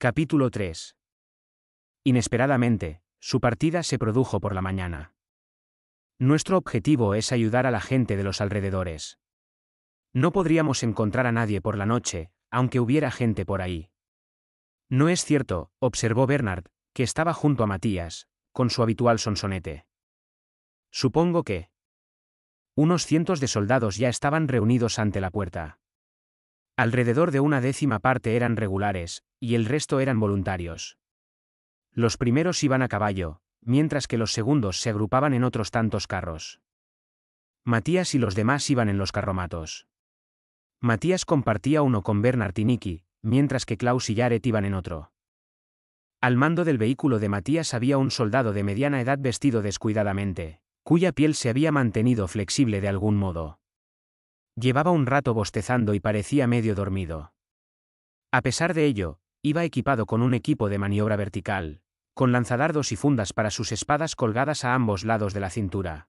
Capítulo 3. Inesperadamente, su partida se produjo por la mañana. Nuestro objetivo es ayudar a la gente de los alrededores. No podríamos encontrar a nadie por la noche, aunque hubiera gente por ahí. No es cierto, observó Bernard, que estaba junto a Matías, con su habitual sonsonete. Supongo que... Unos cientos de soldados ya estaban reunidos ante la puerta. Alrededor de una décima parte eran regulares, y el resto eran voluntarios. Los primeros iban a caballo, mientras que los segundos se agrupaban en otros tantos carros. Matías y los demás iban en los carromatos. Matías compartía uno con Bernardiniki, mientras que Klaus y Jaret iban en otro. Al mando del vehículo de Matías había un soldado de mediana edad vestido descuidadamente, cuya piel se había mantenido flexible de algún modo. Llevaba un rato bostezando y parecía medio dormido. A pesar de ello, iba equipado con un equipo de maniobra vertical, con lanzadardos y fundas para sus espadas colgadas a ambos lados de la cintura.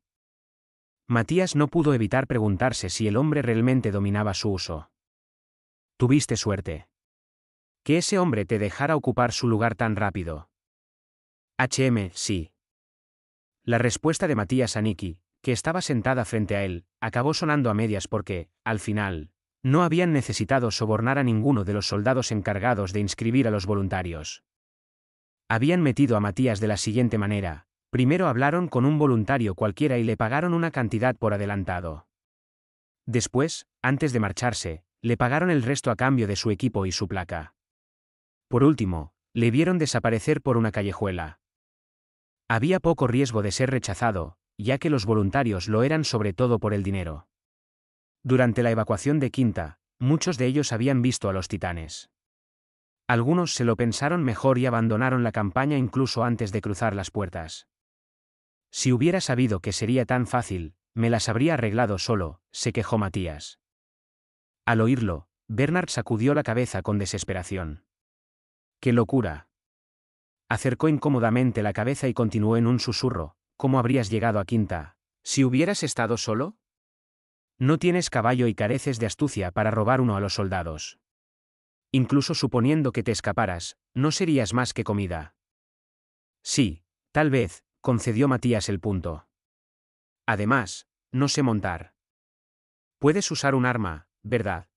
Matías no pudo evitar preguntarse si el hombre realmente dominaba su uso. Tuviste suerte. Que ese hombre te dejara ocupar su lugar tan rápido. HM, sí. La respuesta de Matías a Nicky, que estaba sentada frente a él, acabó sonando a medias porque, al final, no habían necesitado sobornar a ninguno de los soldados encargados de inscribir a los voluntarios. Habían metido a Matías de la siguiente manera, primero hablaron con un voluntario cualquiera y le pagaron una cantidad por adelantado. Después, antes de marcharse, le pagaron el resto a cambio de su equipo y su placa. Por último, le vieron desaparecer por una callejuela. Había poco riesgo de ser rechazado, ya que los voluntarios lo eran sobre todo por el dinero. Durante la evacuación de Quinta, muchos de ellos habían visto a los titanes. Algunos se lo pensaron mejor y abandonaron la campaña incluso antes de cruzar las puertas. Si hubiera sabido que sería tan fácil, me las habría arreglado solo, se quejó Matías. Al oírlo, Bernard sacudió la cabeza con desesperación. ¡Qué locura! Acercó incómodamente la cabeza y continuó en un susurro, ¿cómo habrías llegado a Quinta? Si hubieras estado solo? No tienes caballo y careces de astucia para robar uno a los soldados. Incluso suponiendo que te escaparas, no serías más que comida. Sí, tal vez, concedió Matías el punto. Además, no sé montar. Puedes usar un arma, ¿verdad?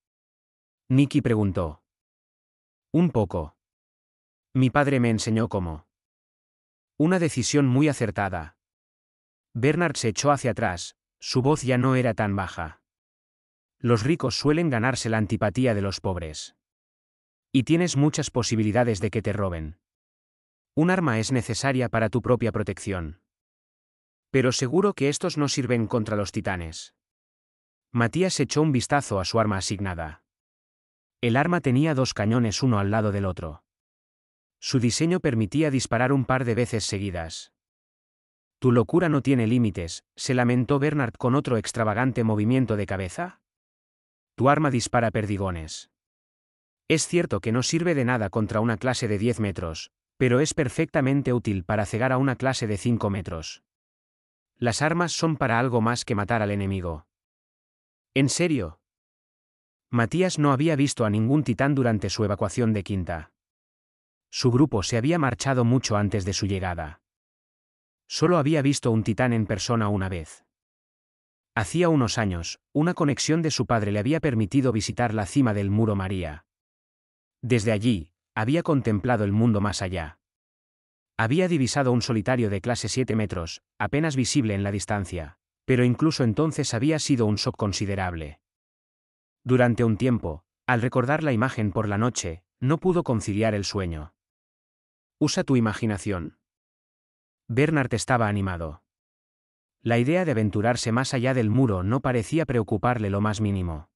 Nicky preguntó. Un poco. Mi padre me enseñó cómo. Una decisión muy acertada, Bernard se echó hacia atrás, su voz ya no era tan baja. Los ricos suelen ganarse la antipatía de los pobres. Y tienes muchas posibilidades de que te roben. Un arma es necesaria para tu propia protección. Pero seguro que estos no sirven contra los titanes. Matías echó un vistazo a su arma asignada. El arma tenía dos cañones uno al lado del otro. Su diseño permitía disparar un par de veces seguidas. Tu locura no tiene límites, se lamentó Bernard con otro extravagante movimiento de cabeza. Tu arma dispara perdigones. Es cierto que no sirve de nada contra una clase de 10 metros, pero es perfectamente útil para cegar a una clase de 5 metros. Las armas son para algo más que matar al enemigo. ¿En serio? Matías no había visto a ningún titán durante su evacuación de Quinta. Su grupo se había marchado mucho antes de su llegada. Solo había visto un titán en persona una vez. Hacía unos años, una conexión de su padre le había permitido visitar la cima del muro María. Desde allí, había contemplado el mundo más allá. Había divisado un solitario de clase 7 metros, apenas visible en la distancia, pero incluso entonces había sido un shock considerable. Durante un tiempo, al recordar la imagen por la noche, no pudo conciliar el sueño. Usa tu imaginación. Bernard estaba animado. La idea de aventurarse más allá del muro no parecía preocuparle lo más mínimo.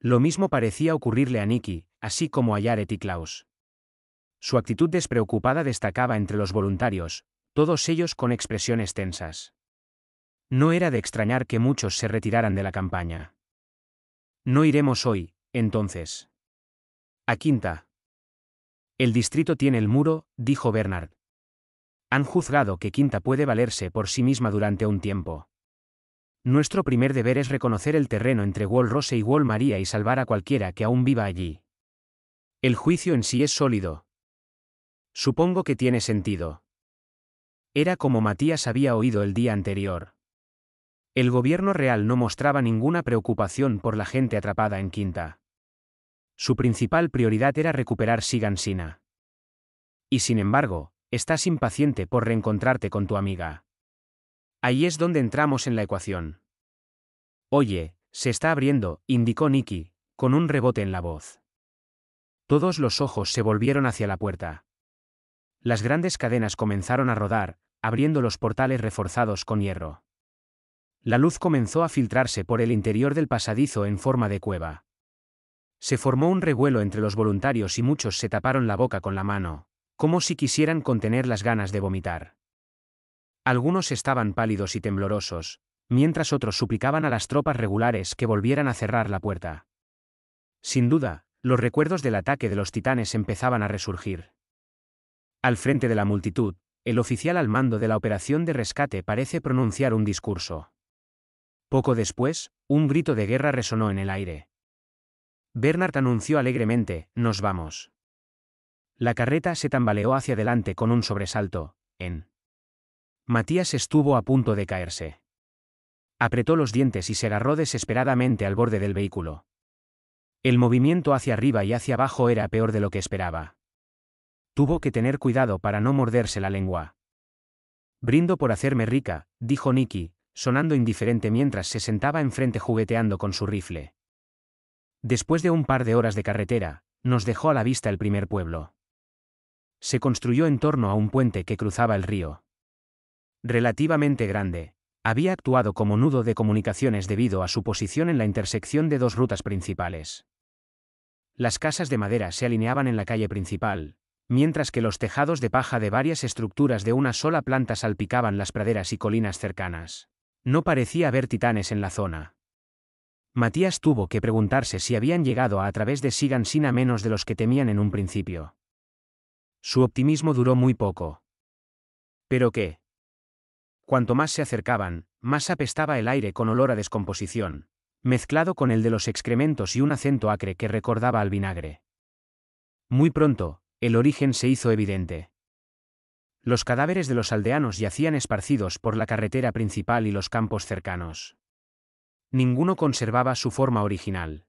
Lo mismo parecía ocurrirle a Nicky, así como a Jared y Klaus. Su actitud despreocupada destacaba entre los voluntarios, todos ellos con expresiones tensas. No era de extrañar que muchos se retiraran de la campaña. No iremos hoy, entonces. A quinta. El distrito tiene el muro, dijo Bernard, han juzgado que Quinta puede valerse por sí misma durante un tiempo. Nuestro primer deber es reconocer el terreno entre Wall Rose y Wall María y salvar a cualquiera que aún viva allí. El juicio en sí es sólido. Supongo que tiene sentido. Era como Matías había oído el día anterior. El gobierno real no mostraba ninguna preocupación por la gente atrapada en Quinta. Su principal prioridad era recuperar Sigansina. Y sin embargo, Estás impaciente por reencontrarte con tu amiga. Ahí es donde entramos en la ecuación. Oye, se está abriendo, indicó Nicky, con un rebote en la voz. Todos los ojos se volvieron hacia la puerta. Las grandes cadenas comenzaron a rodar, abriendo los portales reforzados con hierro. La luz comenzó a filtrarse por el interior del pasadizo en forma de cueva. Se formó un revuelo entre los voluntarios y muchos se taparon la boca con la mano como si quisieran contener las ganas de vomitar. Algunos estaban pálidos y temblorosos, mientras otros suplicaban a las tropas regulares que volvieran a cerrar la puerta. Sin duda, los recuerdos del ataque de los titanes empezaban a resurgir. Al frente de la multitud, el oficial al mando de la operación de rescate parece pronunciar un discurso. Poco después, un grito de guerra resonó en el aire. Bernard anunció alegremente, nos vamos. La carreta se tambaleó hacia adelante con un sobresalto, en. Matías estuvo a punto de caerse. Apretó los dientes y se agarró desesperadamente al borde del vehículo. El movimiento hacia arriba y hacia abajo era peor de lo que esperaba. Tuvo que tener cuidado para no morderse la lengua. Brindo por hacerme rica, dijo Nicky, sonando indiferente mientras se sentaba enfrente jugueteando con su rifle. Después de un par de horas de carretera, nos dejó a la vista el primer pueblo se construyó en torno a un puente que cruzaba el río. Relativamente grande, había actuado como nudo de comunicaciones debido a su posición en la intersección de dos rutas principales. Las casas de madera se alineaban en la calle principal, mientras que los tejados de paja de varias estructuras de una sola planta salpicaban las praderas y colinas cercanas. No parecía haber titanes en la zona. Matías tuvo que preguntarse si habían llegado a, través de Sigan sin a menos de los que temían en un principio. Su optimismo duró muy poco. ¿Pero qué? Cuanto más se acercaban, más apestaba el aire con olor a descomposición, mezclado con el de los excrementos y un acento acre que recordaba al vinagre. Muy pronto, el origen se hizo evidente. Los cadáveres de los aldeanos yacían esparcidos por la carretera principal y los campos cercanos. Ninguno conservaba su forma original.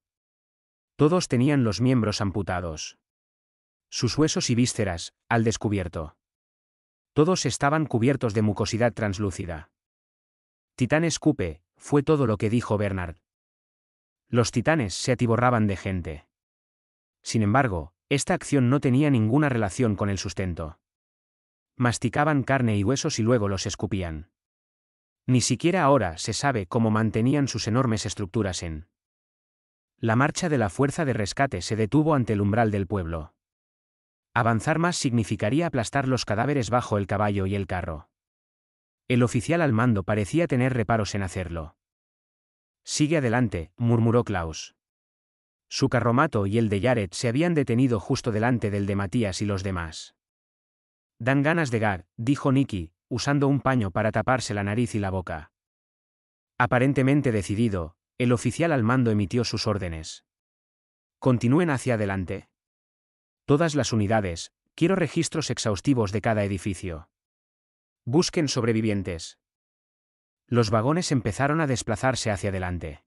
Todos tenían los miembros amputados sus huesos y vísceras, al descubierto. Todos estaban cubiertos de mucosidad translúcida. Titán escupe, fue todo lo que dijo Bernard. Los titanes se atiborraban de gente. Sin embargo, esta acción no tenía ninguna relación con el sustento. Masticaban carne y huesos y luego los escupían. Ni siquiera ahora se sabe cómo mantenían sus enormes estructuras en. La marcha de la fuerza de rescate se detuvo ante el umbral del pueblo. Avanzar más significaría aplastar los cadáveres bajo el caballo y el carro. El oficial al mando parecía tener reparos en hacerlo. Sigue adelante, murmuró Klaus. Su carromato y el de Jared se habían detenido justo delante del de Matías y los demás. Dan ganas de gag, dijo Nicky, usando un paño para taparse la nariz y la boca. Aparentemente decidido, el oficial al mando emitió sus órdenes. Continúen hacia adelante. Todas las unidades, quiero registros exhaustivos de cada edificio. Busquen sobrevivientes. Los vagones empezaron a desplazarse hacia adelante.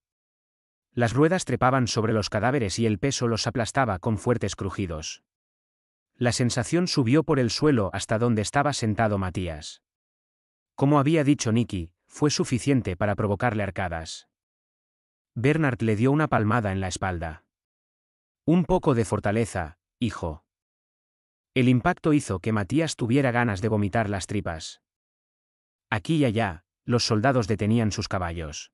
Las ruedas trepaban sobre los cadáveres y el peso los aplastaba con fuertes crujidos. La sensación subió por el suelo hasta donde estaba sentado Matías. Como había dicho Nicky, fue suficiente para provocarle arcadas. Bernard le dio una palmada en la espalda. Un poco de fortaleza, hijo. El impacto hizo que Matías tuviera ganas de vomitar las tripas. Aquí y allá, los soldados detenían sus caballos.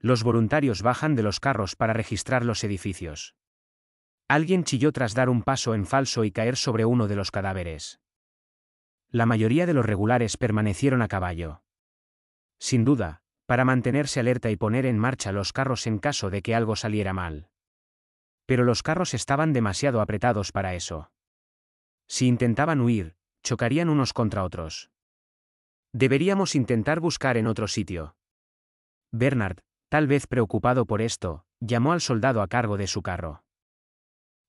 Los voluntarios bajan de los carros para registrar los edificios. Alguien chilló tras dar un paso en falso y caer sobre uno de los cadáveres. La mayoría de los regulares permanecieron a caballo. Sin duda, para mantenerse alerta y poner en marcha los carros en caso de que algo saliera mal. Pero los carros estaban demasiado apretados para eso. Si intentaban huir, chocarían unos contra otros. Deberíamos intentar buscar en otro sitio. Bernard, tal vez preocupado por esto, llamó al soldado a cargo de su carro.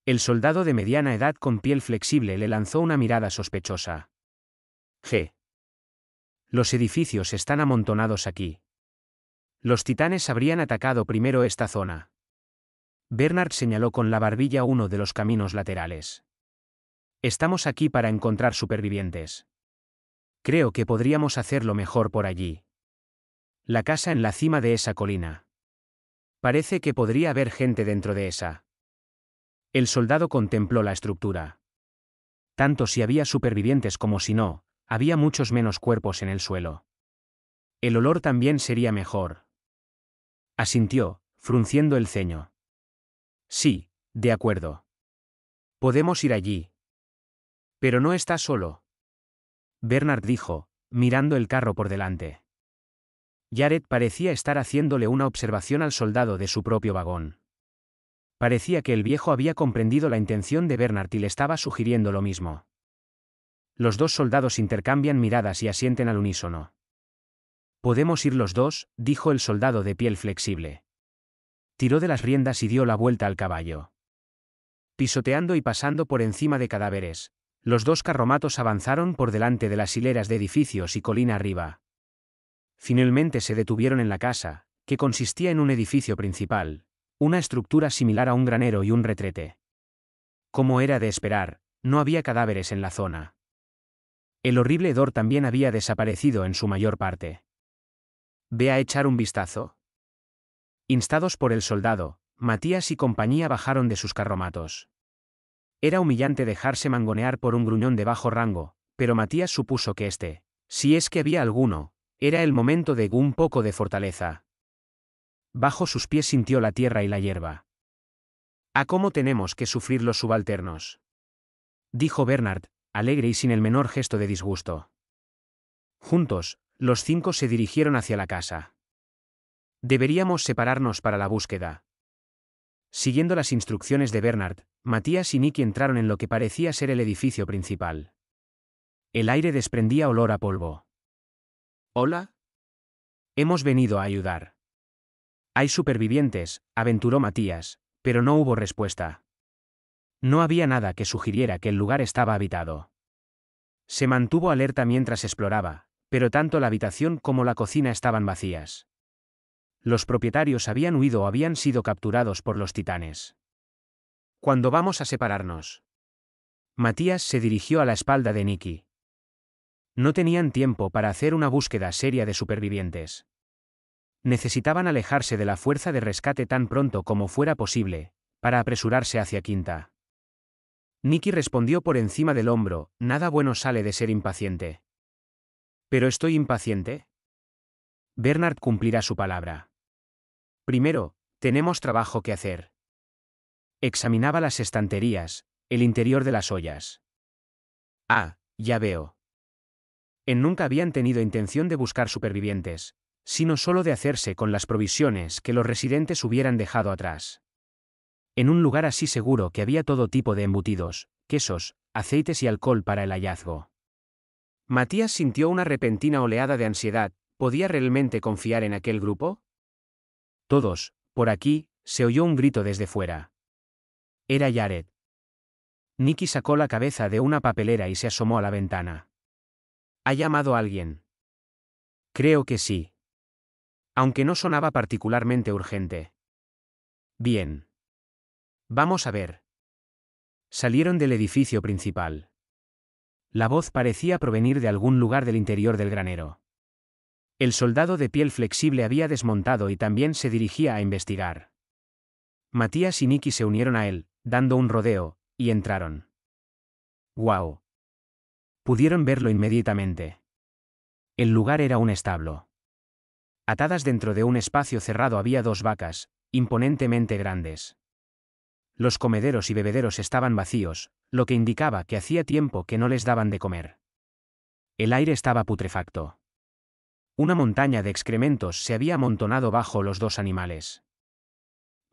El soldado de mediana edad con piel flexible le lanzó una mirada sospechosa. G. Los edificios están amontonados aquí. Los titanes habrían atacado primero esta zona. Bernard señaló con la barbilla uno de los caminos laterales. Estamos aquí para encontrar supervivientes. Creo que podríamos hacerlo mejor por allí. La casa en la cima de esa colina. Parece que podría haber gente dentro de esa. El soldado contempló la estructura. Tanto si había supervivientes como si no, había muchos menos cuerpos en el suelo. El olor también sería mejor. Asintió, frunciendo el ceño. Sí, de acuerdo. Podemos ir allí. Pero no está solo. Bernard dijo, mirando el carro por delante. Jared parecía estar haciéndole una observación al soldado de su propio vagón. Parecía que el viejo había comprendido la intención de Bernard y le estaba sugiriendo lo mismo. Los dos soldados intercambian miradas y asienten al unísono. Podemos ir los dos, dijo el soldado de piel flexible tiró de las riendas y dio la vuelta al caballo. Pisoteando y pasando por encima de cadáveres, los dos carromatos avanzaron por delante de las hileras de edificios y colina arriba. Finalmente se detuvieron en la casa, que consistía en un edificio principal, una estructura similar a un granero y un retrete. Como era de esperar, no había cadáveres en la zona. El horrible hedor también había desaparecido en su mayor parte. Ve a echar un vistazo, Instados por el soldado, Matías y compañía bajaron de sus carromatos. Era humillante dejarse mangonear por un gruñón de bajo rango, pero Matías supuso que este, si es que había alguno, era el momento de un poco de fortaleza. Bajo sus pies sintió la tierra y la hierba. ¿A cómo tenemos que sufrir los subalternos? Dijo Bernard, alegre y sin el menor gesto de disgusto. Juntos, los cinco se dirigieron hacia la casa. Deberíamos separarnos para la búsqueda. Siguiendo las instrucciones de Bernard, Matías y Nicky entraron en lo que parecía ser el edificio principal. El aire desprendía olor a polvo. ¿Hola? Hemos venido a ayudar. Hay supervivientes, aventuró Matías, pero no hubo respuesta. No había nada que sugiriera que el lugar estaba habitado. Se mantuvo alerta mientras exploraba, pero tanto la habitación como la cocina estaban vacías los propietarios habían huido o habían sido capturados por los titanes. Cuando vamos a separarnos. Matías se dirigió a la espalda de Nicky. No tenían tiempo para hacer una búsqueda seria de supervivientes. Necesitaban alejarse de la fuerza de rescate tan pronto como fuera posible, para apresurarse hacia Quinta. Nicky respondió por encima del hombro, nada bueno sale de ser impaciente. ¿Pero estoy impaciente? Bernard cumplirá su palabra. Primero, tenemos trabajo que hacer. Examinaba las estanterías, el interior de las ollas. Ah, ya veo. En nunca habían tenido intención de buscar supervivientes, sino solo de hacerse con las provisiones que los residentes hubieran dejado atrás. En un lugar así seguro que había todo tipo de embutidos, quesos, aceites y alcohol para el hallazgo. Matías sintió una repentina oleada de ansiedad, ¿podía realmente confiar en aquel grupo? Todos, por aquí, se oyó un grito desde fuera. Era Jared. Nicky sacó la cabeza de una papelera y se asomó a la ventana. ¿Ha llamado alguien? Creo que sí. Aunque no sonaba particularmente urgente. Bien. Vamos a ver. Salieron del edificio principal. La voz parecía provenir de algún lugar del interior del granero. El soldado de piel flexible había desmontado y también se dirigía a investigar. Matías y Nicky se unieron a él, dando un rodeo, y entraron. ¡Guau! Pudieron verlo inmediatamente. El lugar era un establo. Atadas dentro de un espacio cerrado había dos vacas, imponentemente grandes. Los comederos y bebederos estaban vacíos, lo que indicaba que hacía tiempo que no les daban de comer. El aire estaba putrefacto. Una montaña de excrementos se había amontonado bajo los dos animales.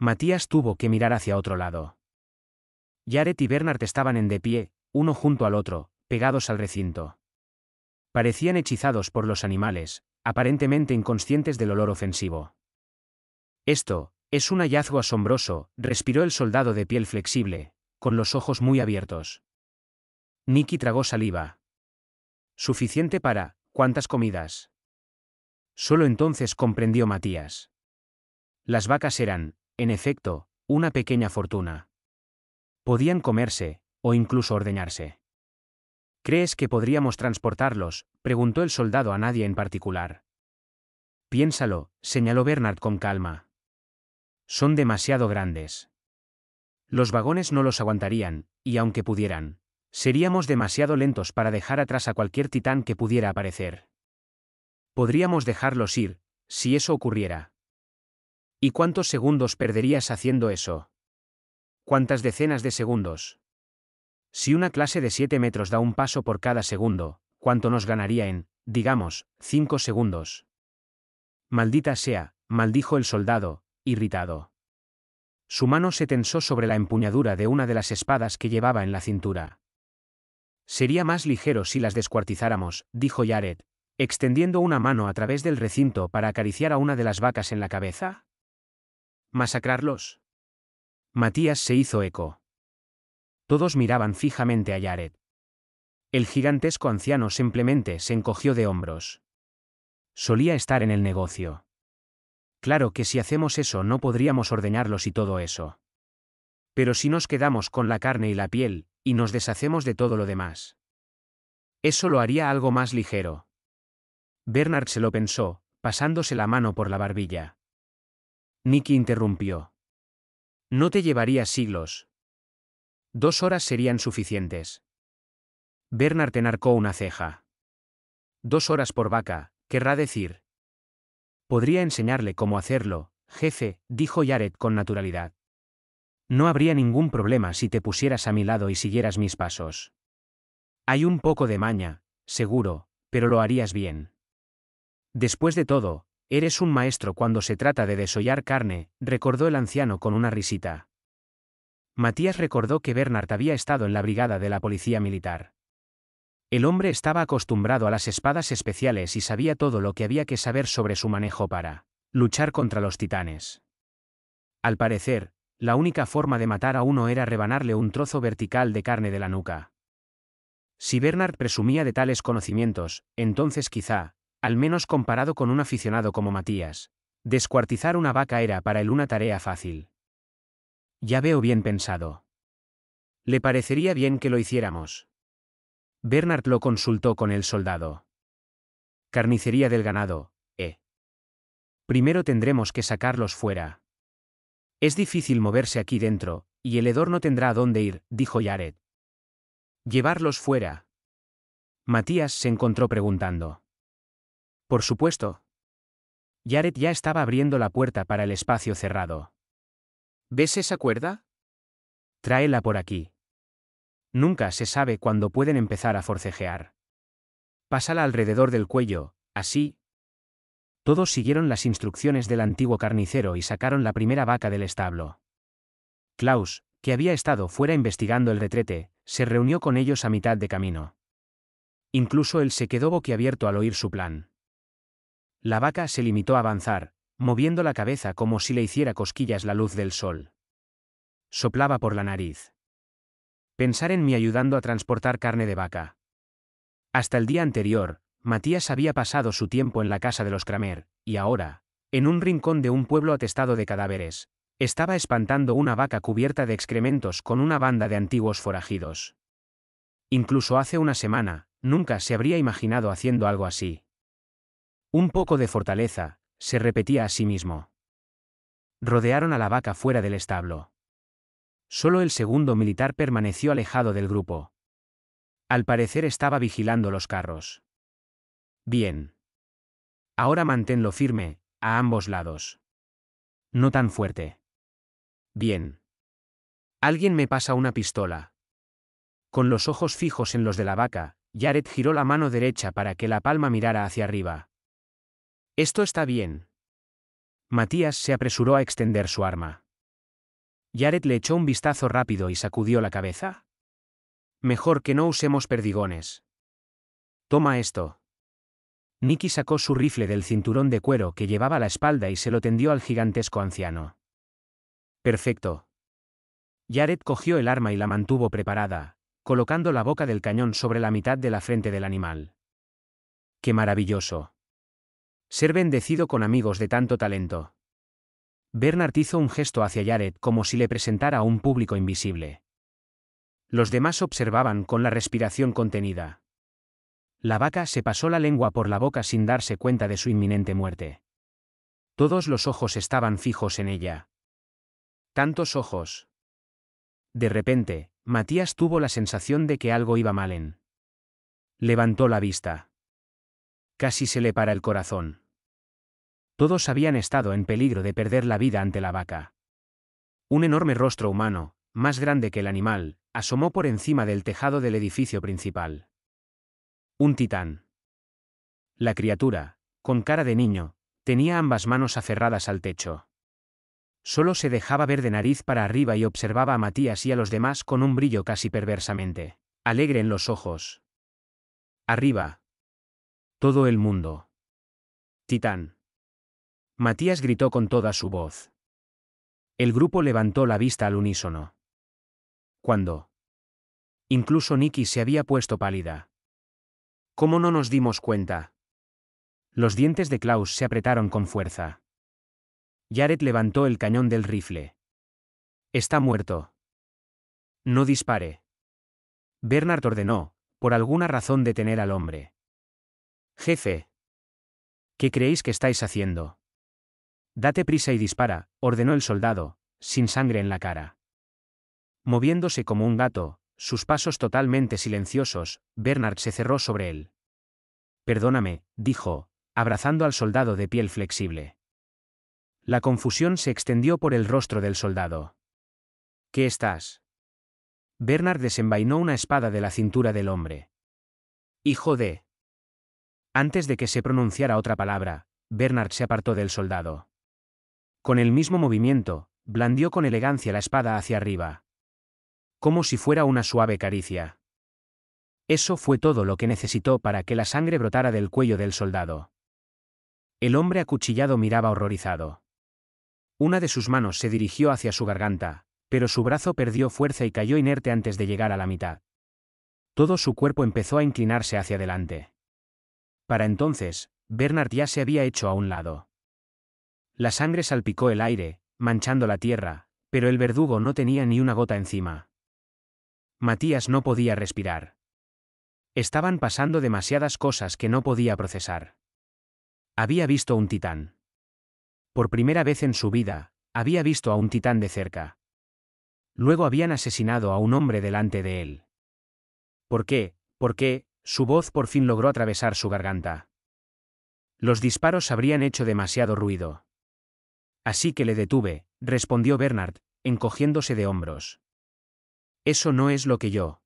Matías tuvo que mirar hacia otro lado. yaret y Bernard estaban en de pie, uno junto al otro, pegados al recinto. Parecían hechizados por los animales, aparentemente inconscientes del olor ofensivo. Esto, es un hallazgo asombroso, respiró el soldado de piel flexible, con los ojos muy abiertos. Nicky tragó saliva. Suficiente para, ¿cuántas comidas? Solo entonces comprendió Matías. Las vacas eran, en efecto, una pequeña fortuna. Podían comerse, o incluso ordeñarse. ¿Crees que podríamos transportarlos? preguntó el soldado a nadie en particular. Piénsalo, señaló Bernard con calma. Son demasiado grandes. Los vagones no los aguantarían, y aunque pudieran, seríamos demasiado lentos para dejar atrás a cualquier titán que pudiera aparecer. Podríamos dejarlos ir, si eso ocurriera. ¿Y cuántos segundos perderías haciendo eso? ¿Cuántas decenas de segundos? Si una clase de siete metros da un paso por cada segundo, ¿cuánto nos ganaría en, digamos, cinco segundos? Maldita sea, maldijo el soldado, irritado. Su mano se tensó sobre la empuñadura de una de las espadas que llevaba en la cintura. Sería más ligero si las descuartizáramos, dijo Jared extendiendo una mano a través del recinto para acariciar a una de las vacas en la cabeza? ¿Masacrarlos? Matías se hizo eco. Todos miraban fijamente a Jared. El gigantesco anciano simplemente se encogió de hombros. Solía estar en el negocio. Claro que si hacemos eso no podríamos ordeñarlos y todo eso. Pero si nos quedamos con la carne y la piel, y nos deshacemos de todo lo demás. Eso lo haría algo más ligero. Bernard se lo pensó, pasándose la mano por la barbilla. Nicky interrumpió. No te llevaría siglos. Dos horas serían suficientes. Bernard enarcó una ceja. Dos horas por vaca, querrá decir. Podría enseñarle cómo hacerlo, jefe, dijo Jared con naturalidad. No habría ningún problema si te pusieras a mi lado y siguieras mis pasos. Hay un poco de maña, seguro, pero lo harías bien. Después de todo, eres un maestro cuando se trata de desollar carne, recordó el anciano con una risita. Matías recordó que Bernard había estado en la brigada de la policía militar. El hombre estaba acostumbrado a las espadas especiales y sabía todo lo que había que saber sobre su manejo para luchar contra los titanes. Al parecer, la única forma de matar a uno era rebanarle un trozo vertical de carne de la nuca. Si Bernard presumía de tales conocimientos, entonces quizá, al menos comparado con un aficionado como Matías, descuartizar una vaca era para él una tarea fácil. Ya veo bien pensado. Le parecería bien que lo hiciéramos. Bernard lo consultó con el soldado. Carnicería del ganado, eh. Primero tendremos que sacarlos fuera. Es difícil moverse aquí dentro, y el hedor no tendrá a dónde ir, dijo Jared. Llevarlos fuera. Matías se encontró preguntando. Por supuesto. Jared ya estaba abriendo la puerta para el espacio cerrado. ¿Ves esa cuerda? Tráela por aquí. Nunca se sabe cuándo pueden empezar a forcejear. Pásala alrededor del cuello, así. Todos siguieron las instrucciones del antiguo carnicero y sacaron la primera vaca del establo. Klaus, que había estado fuera investigando el retrete, se reunió con ellos a mitad de camino. Incluso él se quedó boquiabierto al oír su plan. La vaca se limitó a avanzar, moviendo la cabeza como si le hiciera cosquillas la luz del sol. Soplaba por la nariz. Pensar en mí ayudando a transportar carne de vaca. Hasta el día anterior, Matías había pasado su tiempo en la casa de los Kramer, y ahora, en un rincón de un pueblo atestado de cadáveres, estaba espantando una vaca cubierta de excrementos con una banda de antiguos forajidos. Incluso hace una semana, nunca se habría imaginado haciendo algo así. Un poco de fortaleza, se repetía a sí mismo. Rodearon a la vaca fuera del establo. Solo el segundo militar permaneció alejado del grupo. Al parecer estaba vigilando los carros. Bien. Ahora manténlo firme, a ambos lados. No tan fuerte. Bien. Alguien me pasa una pistola. Con los ojos fijos en los de la vaca, Jared giró la mano derecha para que la palma mirara hacia arriba. Esto está bien. Matías se apresuró a extender su arma. Jared le echó un vistazo rápido y sacudió la cabeza. Mejor que no usemos perdigones. Toma esto. Nicky sacó su rifle del cinturón de cuero que llevaba a la espalda y se lo tendió al gigantesco anciano. Perfecto. Jared cogió el arma y la mantuvo preparada, colocando la boca del cañón sobre la mitad de la frente del animal. ¡Qué maravilloso! Ser bendecido con amigos de tanto talento. Bernard hizo un gesto hacia Jared como si le presentara a un público invisible. Los demás observaban con la respiración contenida. La vaca se pasó la lengua por la boca sin darse cuenta de su inminente muerte. Todos los ojos estaban fijos en ella. Tantos ojos. De repente, Matías tuvo la sensación de que algo iba mal en. Levantó la vista. Casi se le para el corazón. Todos habían estado en peligro de perder la vida ante la vaca. Un enorme rostro humano, más grande que el animal, asomó por encima del tejado del edificio principal. Un titán. La criatura, con cara de niño, tenía ambas manos aferradas al techo. Solo se dejaba ver de nariz para arriba y observaba a Matías y a los demás con un brillo casi perversamente, alegre en los ojos. Arriba. Todo el mundo. Titán. Matías gritó con toda su voz. El grupo levantó la vista al unísono. ¿Cuándo? Incluso Nicky se había puesto pálida. ¿Cómo no nos dimos cuenta? Los dientes de Klaus se apretaron con fuerza. Jared levantó el cañón del rifle. Está muerto. No dispare. Bernard ordenó, por alguna razón, detener al hombre. Jefe. ¿Qué creéis que estáis haciendo? Date prisa y dispara, ordenó el soldado, sin sangre en la cara. Moviéndose como un gato, sus pasos totalmente silenciosos, Bernard se cerró sobre él. Perdóname, dijo, abrazando al soldado de piel flexible. La confusión se extendió por el rostro del soldado. ¿Qué estás? Bernard desenvainó una espada de la cintura del hombre. Hijo de... Antes de que se pronunciara otra palabra, Bernard se apartó del soldado. Con el mismo movimiento, blandió con elegancia la espada hacia arriba. Como si fuera una suave caricia. Eso fue todo lo que necesitó para que la sangre brotara del cuello del soldado. El hombre acuchillado miraba horrorizado. Una de sus manos se dirigió hacia su garganta, pero su brazo perdió fuerza y cayó inerte antes de llegar a la mitad. Todo su cuerpo empezó a inclinarse hacia adelante. Para entonces, Bernard ya se había hecho a un lado. La sangre salpicó el aire, manchando la tierra, pero el verdugo no tenía ni una gota encima. Matías no podía respirar. Estaban pasando demasiadas cosas que no podía procesar. Había visto un titán. Por primera vez en su vida, había visto a un titán de cerca. Luego habían asesinado a un hombre delante de él. ¿Por qué? ¿Por qué? Su voz por fin logró atravesar su garganta. Los disparos habrían hecho demasiado ruido. Así que le detuve, respondió Bernard, encogiéndose de hombros. Eso no es lo que yo.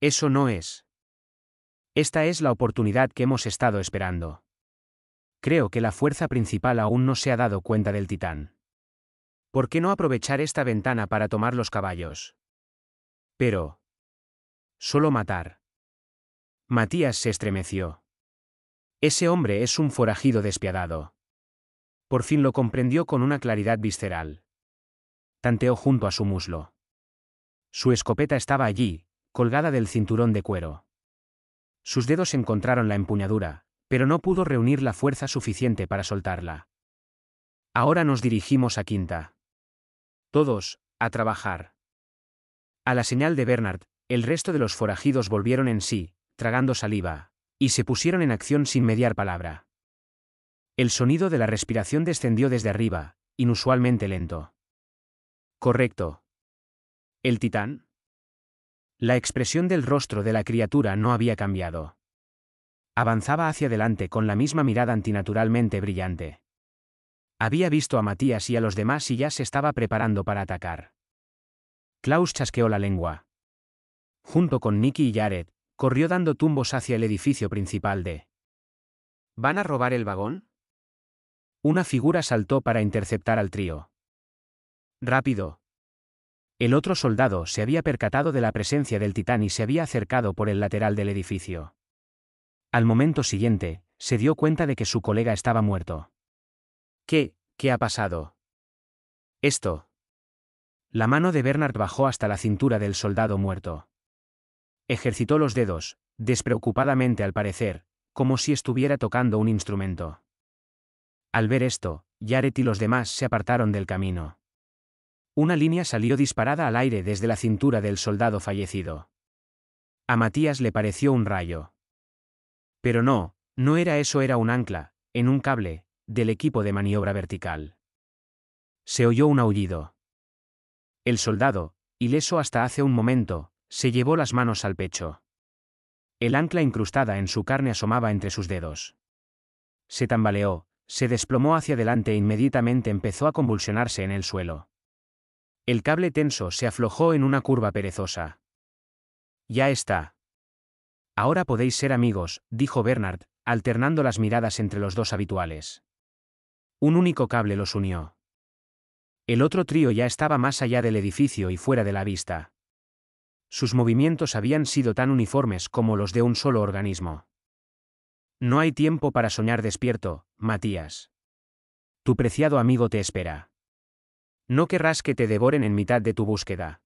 Eso no es. Esta es la oportunidad que hemos estado esperando. Creo que la fuerza principal aún no se ha dado cuenta del titán. ¿Por qué no aprovechar esta ventana para tomar los caballos? Pero... Solo matar. Matías se estremeció. Ese hombre es un forajido despiadado. Por fin lo comprendió con una claridad visceral. Tanteó junto a su muslo. Su escopeta estaba allí, colgada del cinturón de cuero. Sus dedos encontraron la empuñadura, pero no pudo reunir la fuerza suficiente para soltarla. Ahora nos dirigimos a Quinta. Todos, a trabajar. A la señal de Bernard, el resto de los forajidos volvieron en sí, tragando saliva, y se pusieron en acción sin mediar palabra. El sonido de la respiración descendió desde arriba, inusualmente lento. Correcto. ¿El titán? La expresión del rostro de la criatura no había cambiado. Avanzaba hacia adelante con la misma mirada antinaturalmente brillante. Había visto a Matías y a los demás y ya se estaba preparando para atacar. Klaus chasqueó la lengua. Junto con Nicky y Jared, corrió dando tumbos hacia el edificio principal de... ¿Van a robar el vagón? Una figura saltó para interceptar al trío. ¡Rápido! El otro soldado se había percatado de la presencia del titán y se había acercado por el lateral del edificio. Al momento siguiente, se dio cuenta de que su colega estaba muerto. ¿Qué, qué ha pasado? Esto. La mano de Bernard bajó hasta la cintura del soldado muerto. Ejercitó los dedos, despreocupadamente al parecer, como si estuviera tocando un instrumento. Al ver esto, Yaret y los demás se apartaron del camino. Una línea salió disparada al aire desde la cintura del soldado fallecido. A Matías le pareció un rayo. Pero no, no era eso, era un ancla, en un cable, del equipo de maniobra vertical. Se oyó un aullido. El soldado, ileso hasta hace un momento, se llevó las manos al pecho. El ancla incrustada en su carne asomaba entre sus dedos. Se tambaleó, se desplomó hacia adelante e inmediatamente empezó a convulsionarse en el suelo. El cable tenso se aflojó en una curva perezosa. Ya está. Ahora podéis ser amigos, dijo Bernard, alternando las miradas entre los dos habituales. Un único cable los unió. El otro trío ya estaba más allá del edificio y fuera de la vista. Sus movimientos habían sido tan uniformes como los de un solo organismo. No hay tiempo para soñar despierto, Matías. Tu preciado amigo te espera. No querrás que te devoren en mitad de tu búsqueda.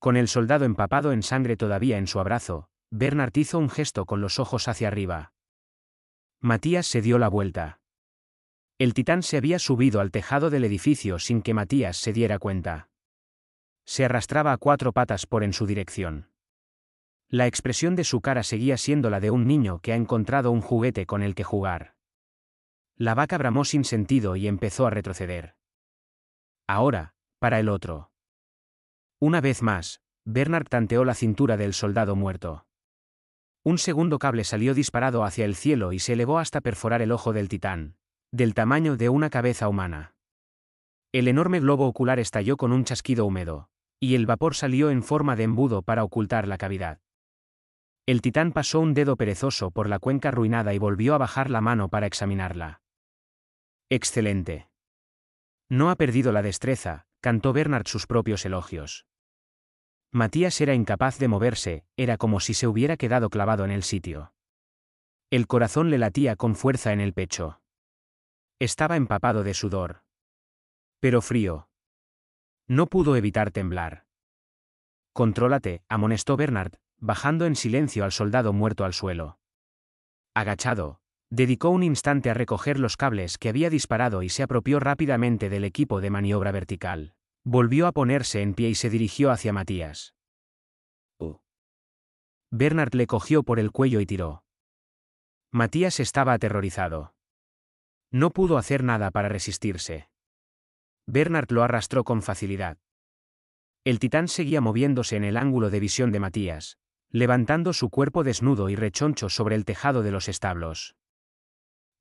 Con el soldado empapado en sangre todavía en su abrazo, Bernard hizo un gesto con los ojos hacia arriba. Matías se dio la vuelta. El titán se había subido al tejado del edificio sin que Matías se diera cuenta. Se arrastraba a cuatro patas por en su dirección. La expresión de su cara seguía siendo la de un niño que ha encontrado un juguete con el que jugar. La vaca bramó sin sentido y empezó a retroceder. Ahora, para el otro. Una vez más, Bernard tanteó la cintura del soldado muerto. Un segundo cable salió disparado hacia el cielo y se elevó hasta perforar el ojo del titán, del tamaño de una cabeza humana. El enorme globo ocular estalló con un chasquido húmedo, y el vapor salió en forma de embudo para ocultar la cavidad. El titán pasó un dedo perezoso por la cuenca arruinada y volvió a bajar la mano para examinarla. Excelente. No ha perdido la destreza, cantó Bernard sus propios elogios. Matías era incapaz de moverse, era como si se hubiera quedado clavado en el sitio. El corazón le latía con fuerza en el pecho. Estaba empapado de sudor. Pero frío. No pudo evitar temblar. Contrólate, amonestó Bernard, bajando en silencio al soldado muerto al suelo. Agachado, dedicó un instante a recoger los cables que había disparado y se apropió rápidamente del equipo de maniobra vertical. Volvió a ponerse en pie y se dirigió hacia Matías. Oh. Bernard le cogió por el cuello y tiró. Matías estaba aterrorizado. No pudo hacer nada para resistirse. Bernard lo arrastró con facilidad. El titán seguía moviéndose en el ángulo de visión de Matías, levantando su cuerpo desnudo y rechoncho sobre el tejado de los establos.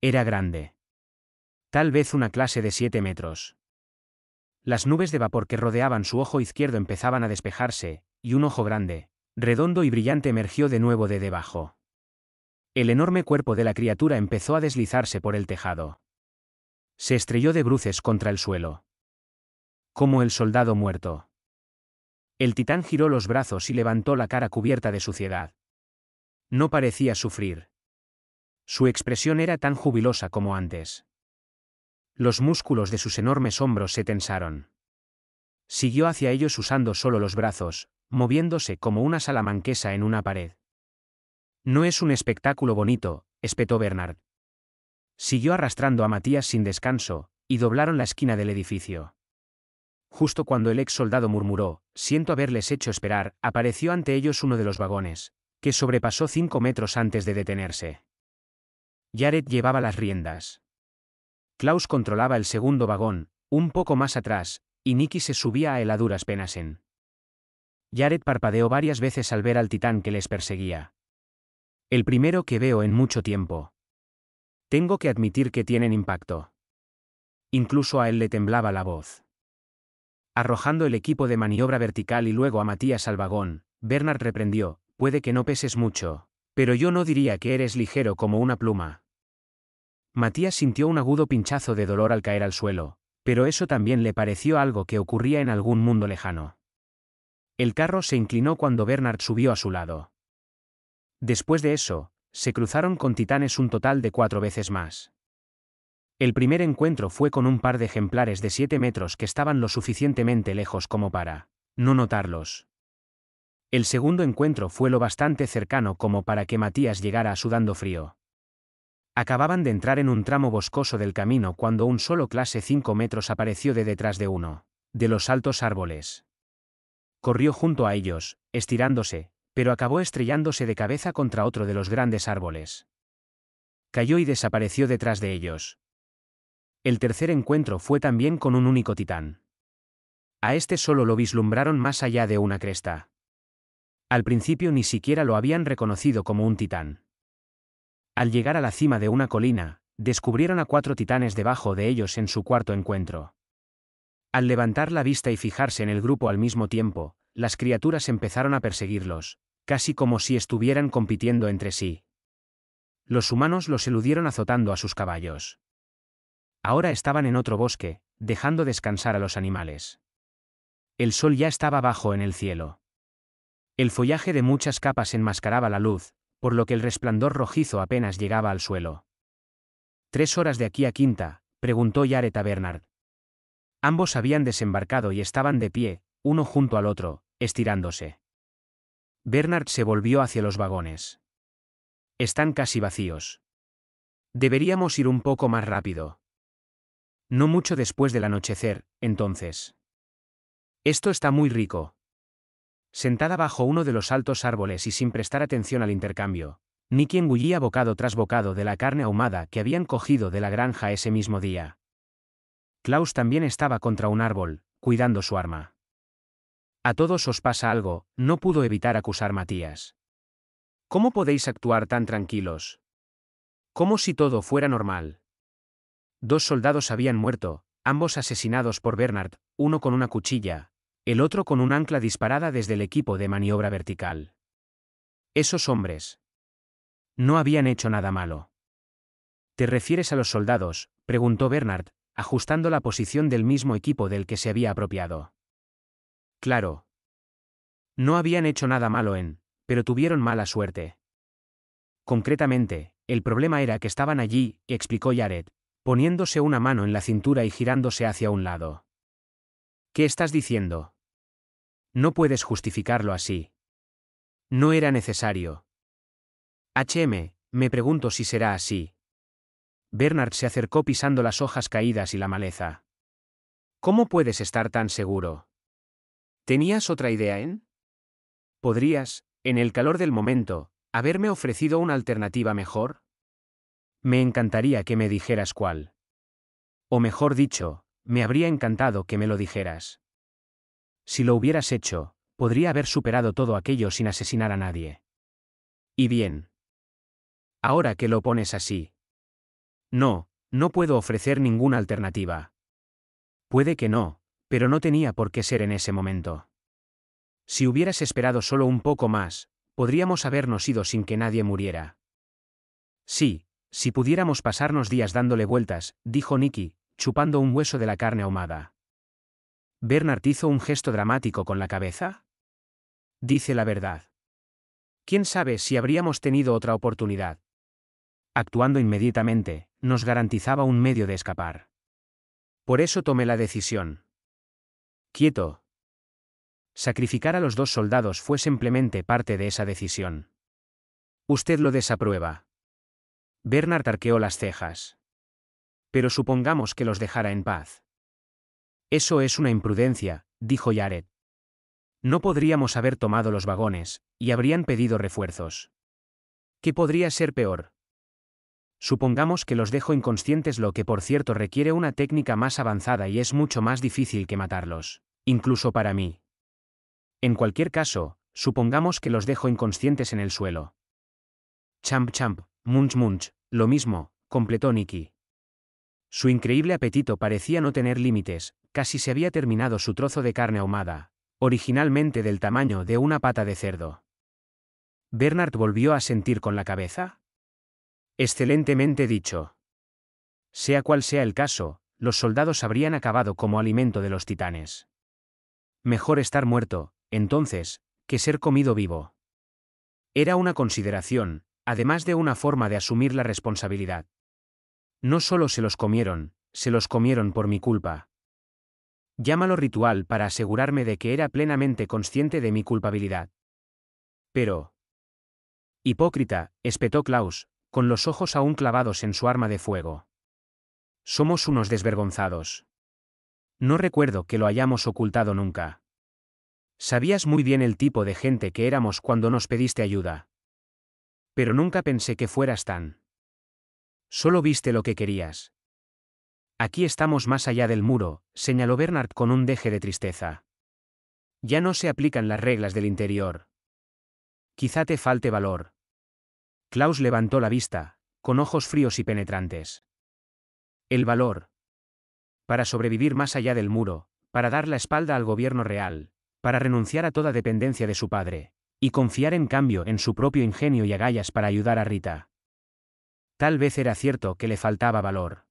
Era grande. Tal vez una clase de siete metros. Las nubes de vapor que rodeaban su ojo izquierdo empezaban a despejarse, y un ojo grande, redondo y brillante emergió de nuevo de debajo. El enorme cuerpo de la criatura empezó a deslizarse por el tejado. Se estrelló de bruces contra el suelo. Como el soldado muerto. El titán giró los brazos y levantó la cara cubierta de suciedad. No parecía sufrir. Su expresión era tan jubilosa como antes. Los músculos de sus enormes hombros se tensaron. Siguió hacia ellos usando solo los brazos, moviéndose como una salamanquesa en una pared. No es un espectáculo bonito, espetó Bernard. Siguió arrastrando a Matías sin descanso, y doblaron la esquina del edificio. Justo cuando el ex soldado murmuró, siento haberles hecho esperar, apareció ante ellos uno de los vagones, que sobrepasó cinco metros antes de detenerse. Jared llevaba las riendas. Klaus controlaba el segundo vagón, un poco más atrás, y Nicky se subía a heladuras penas en. Jared parpadeó varias veces al ver al titán que les perseguía. El primero que veo en mucho tiempo. Tengo que admitir que tienen impacto. Incluso a él le temblaba la voz. Arrojando el equipo de maniobra vertical y luego a Matías al vagón, Bernard reprendió, puede que no peses mucho, pero yo no diría que eres ligero como una pluma. Matías sintió un agudo pinchazo de dolor al caer al suelo, pero eso también le pareció algo que ocurría en algún mundo lejano. El carro se inclinó cuando Bernard subió a su lado. Después de eso, se cruzaron con titanes un total de cuatro veces más. El primer encuentro fue con un par de ejemplares de 7 metros que estaban lo suficientemente lejos como para no notarlos. El segundo encuentro fue lo bastante cercano como para que Matías llegara sudando frío. Acababan de entrar en un tramo boscoso del camino cuando un solo clase 5 metros apareció de detrás de uno, de los altos árboles. Corrió junto a ellos, estirándose, pero acabó estrellándose de cabeza contra otro de los grandes árboles. Cayó y desapareció detrás de ellos. El tercer encuentro fue también con un único titán. A este solo lo vislumbraron más allá de una cresta. Al principio ni siquiera lo habían reconocido como un titán. Al llegar a la cima de una colina, descubrieron a cuatro titanes debajo de ellos en su cuarto encuentro. Al levantar la vista y fijarse en el grupo al mismo tiempo, las criaturas empezaron a perseguirlos, casi como si estuvieran compitiendo entre sí. Los humanos los eludieron azotando a sus caballos. Ahora estaban en otro bosque, dejando descansar a los animales. El sol ya estaba bajo en el cielo. El follaje de muchas capas enmascaraba la luz, por lo que el resplandor rojizo apenas llegaba al suelo. ¿Tres horas de aquí a Quinta? preguntó Yaret a Bernard. Ambos habían desembarcado y estaban de pie, uno junto al otro, estirándose. Bernard se volvió hacia los vagones. Están casi vacíos. Deberíamos ir un poco más rápido. No mucho después del anochecer, entonces. Esto está muy rico. Sentada bajo uno de los altos árboles y sin prestar atención al intercambio, Nicky engullía bocado tras bocado de la carne ahumada que habían cogido de la granja ese mismo día. Klaus también estaba contra un árbol, cuidando su arma. A todos os pasa algo, no pudo evitar acusar Matías. ¿Cómo podéis actuar tan tranquilos? Como si todo fuera normal. Dos soldados habían muerto, ambos asesinados por Bernard, uno con una cuchilla, el otro con un ancla disparada desde el equipo de maniobra vertical. Esos hombres. No habían hecho nada malo. ¿Te refieres a los soldados? preguntó Bernard, ajustando la posición del mismo equipo del que se había apropiado. Claro. No habían hecho nada malo en, pero tuvieron mala suerte. Concretamente, el problema era que estaban allí, explicó Jared, poniéndose una mano en la cintura y girándose hacia un lado. ¿Qué estás diciendo? No puedes justificarlo así. No era necesario. HM, me pregunto si será así. Bernard se acercó pisando las hojas caídas y la maleza. ¿Cómo puedes estar tan seguro? ¿Tenías otra idea en? Podrías, en el calor del momento, haberme ofrecido una alternativa mejor? Me encantaría que me dijeras cuál. O mejor dicho, me habría encantado que me lo dijeras. Si lo hubieras hecho, podría haber superado todo aquello sin asesinar a nadie. Y bien. Ahora que lo pones así. No, no puedo ofrecer ninguna alternativa. Puede que no, pero no tenía por qué ser en ese momento. Si hubieras esperado solo un poco más, podríamos habernos ido sin que nadie muriera. Sí, si pudiéramos pasarnos días dándole vueltas, dijo Nicky, chupando un hueso de la carne ahumada. Bernard hizo un gesto dramático con la cabeza. Dice la verdad. ¿Quién sabe si habríamos tenido otra oportunidad? Actuando inmediatamente, nos garantizaba un medio de escapar. Por eso tomé la decisión. Quieto. Sacrificar a los dos soldados fue simplemente parte de esa decisión. Usted lo desaprueba. Bernard arqueó las cejas. Pero supongamos que los dejara en paz. Eso es una imprudencia, dijo Jared. No podríamos haber tomado los vagones, y habrían pedido refuerzos. ¿Qué podría ser peor? Supongamos que los dejo inconscientes lo que por cierto requiere una técnica más avanzada y es mucho más difícil que matarlos, incluso para mí. En cualquier caso, supongamos que los dejo inconscientes en el suelo. Champ champ, munch munch, lo mismo, completó Nicky. Su increíble apetito parecía no tener límites, casi se había terminado su trozo de carne ahumada, originalmente del tamaño de una pata de cerdo. Bernard volvió a sentir con la cabeza. Excelentemente dicho. Sea cual sea el caso, los soldados habrían acabado como alimento de los titanes. Mejor estar muerto, entonces, que ser comido vivo. Era una consideración, además de una forma de asumir la responsabilidad. No solo se los comieron, se los comieron por mi culpa. Llámalo ritual para asegurarme de que era plenamente consciente de mi culpabilidad. Pero... Hipócrita, espetó Klaus, con los ojos aún clavados en su arma de fuego. Somos unos desvergonzados. No recuerdo que lo hayamos ocultado nunca. Sabías muy bien el tipo de gente que éramos cuando nos pediste ayuda pero nunca pensé que fueras tan. Solo viste lo que querías. Aquí estamos más allá del muro, señaló Bernard con un deje de tristeza. Ya no se aplican las reglas del interior. Quizá te falte valor. Klaus levantó la vista, con ojos fríos y penetrantes. El valor. Para sobrevivir más allá del muro, para dar la espalda al gobierno real, para renunciar a toda dependencia de su padre, y confiar en cambio en su propio ingenio y agallas para ayudar a Rita. Tal vez era cierto que le faltaba valor.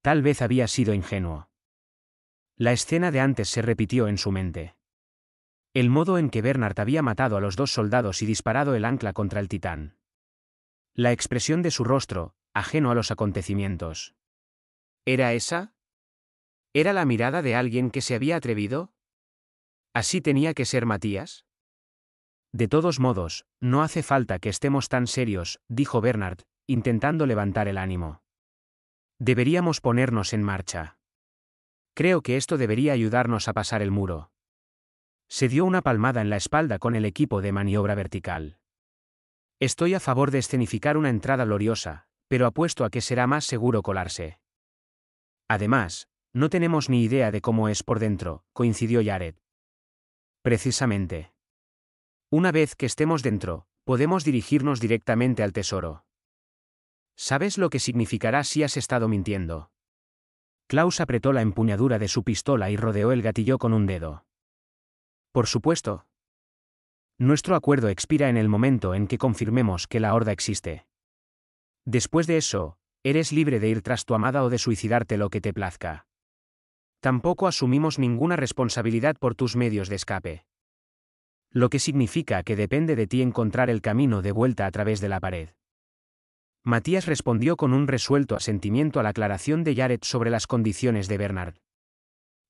Tal vez había sido ingenuo. La escena de antes se repitió en su mente. El modo en que Bernard había matado a los dos soldados y disparado el ancla contra el titán. La expresión de su rostro, ajeno a los acontecimientos. ¿Era esa? ¿Era la mirada de alguien que se había atrevido? ¿Así tenía que ser Matías? De todos modos, no hace falta que estemos tan serios, dijo Bernard, intentando levantar el ánimo. Deberíamos ponernos en marcha. Creo que esto debería ayudarnos a pasar el muro. Se dio una palmada en la espalda con el equipo de maniobra vertical. Estoy a favor de escenificar una entrada gloriosa, pero apuesto a que será más seguro colarse. Además, no tenemos ni idea de cómo es por dentro, coincidió Jared. Precisamente. Una vez que estemos dentro, podemos dirigirnos directamente al tesoro. ¿Sabes lo que significará si has estado mintiendo? Klaus apretó la empuñadura de su pistola y rodeó el gatillo con un dedo. Por supuesto. Nuestro acuerdo expira en el momento en que confirmemos que la horda existe. Después de eso, eres libre de ir tras tu amada o de suicidarte lo que te plazca. Tampoco asumimos ninguna responsabilidad por tus medios de escape lo que significa que depende de ti encontrar el camino de vuelta a través de la pared. Matías respondió con un resuelto asentimiento a la aclaración de Jared sobre las condiciones de Bernard.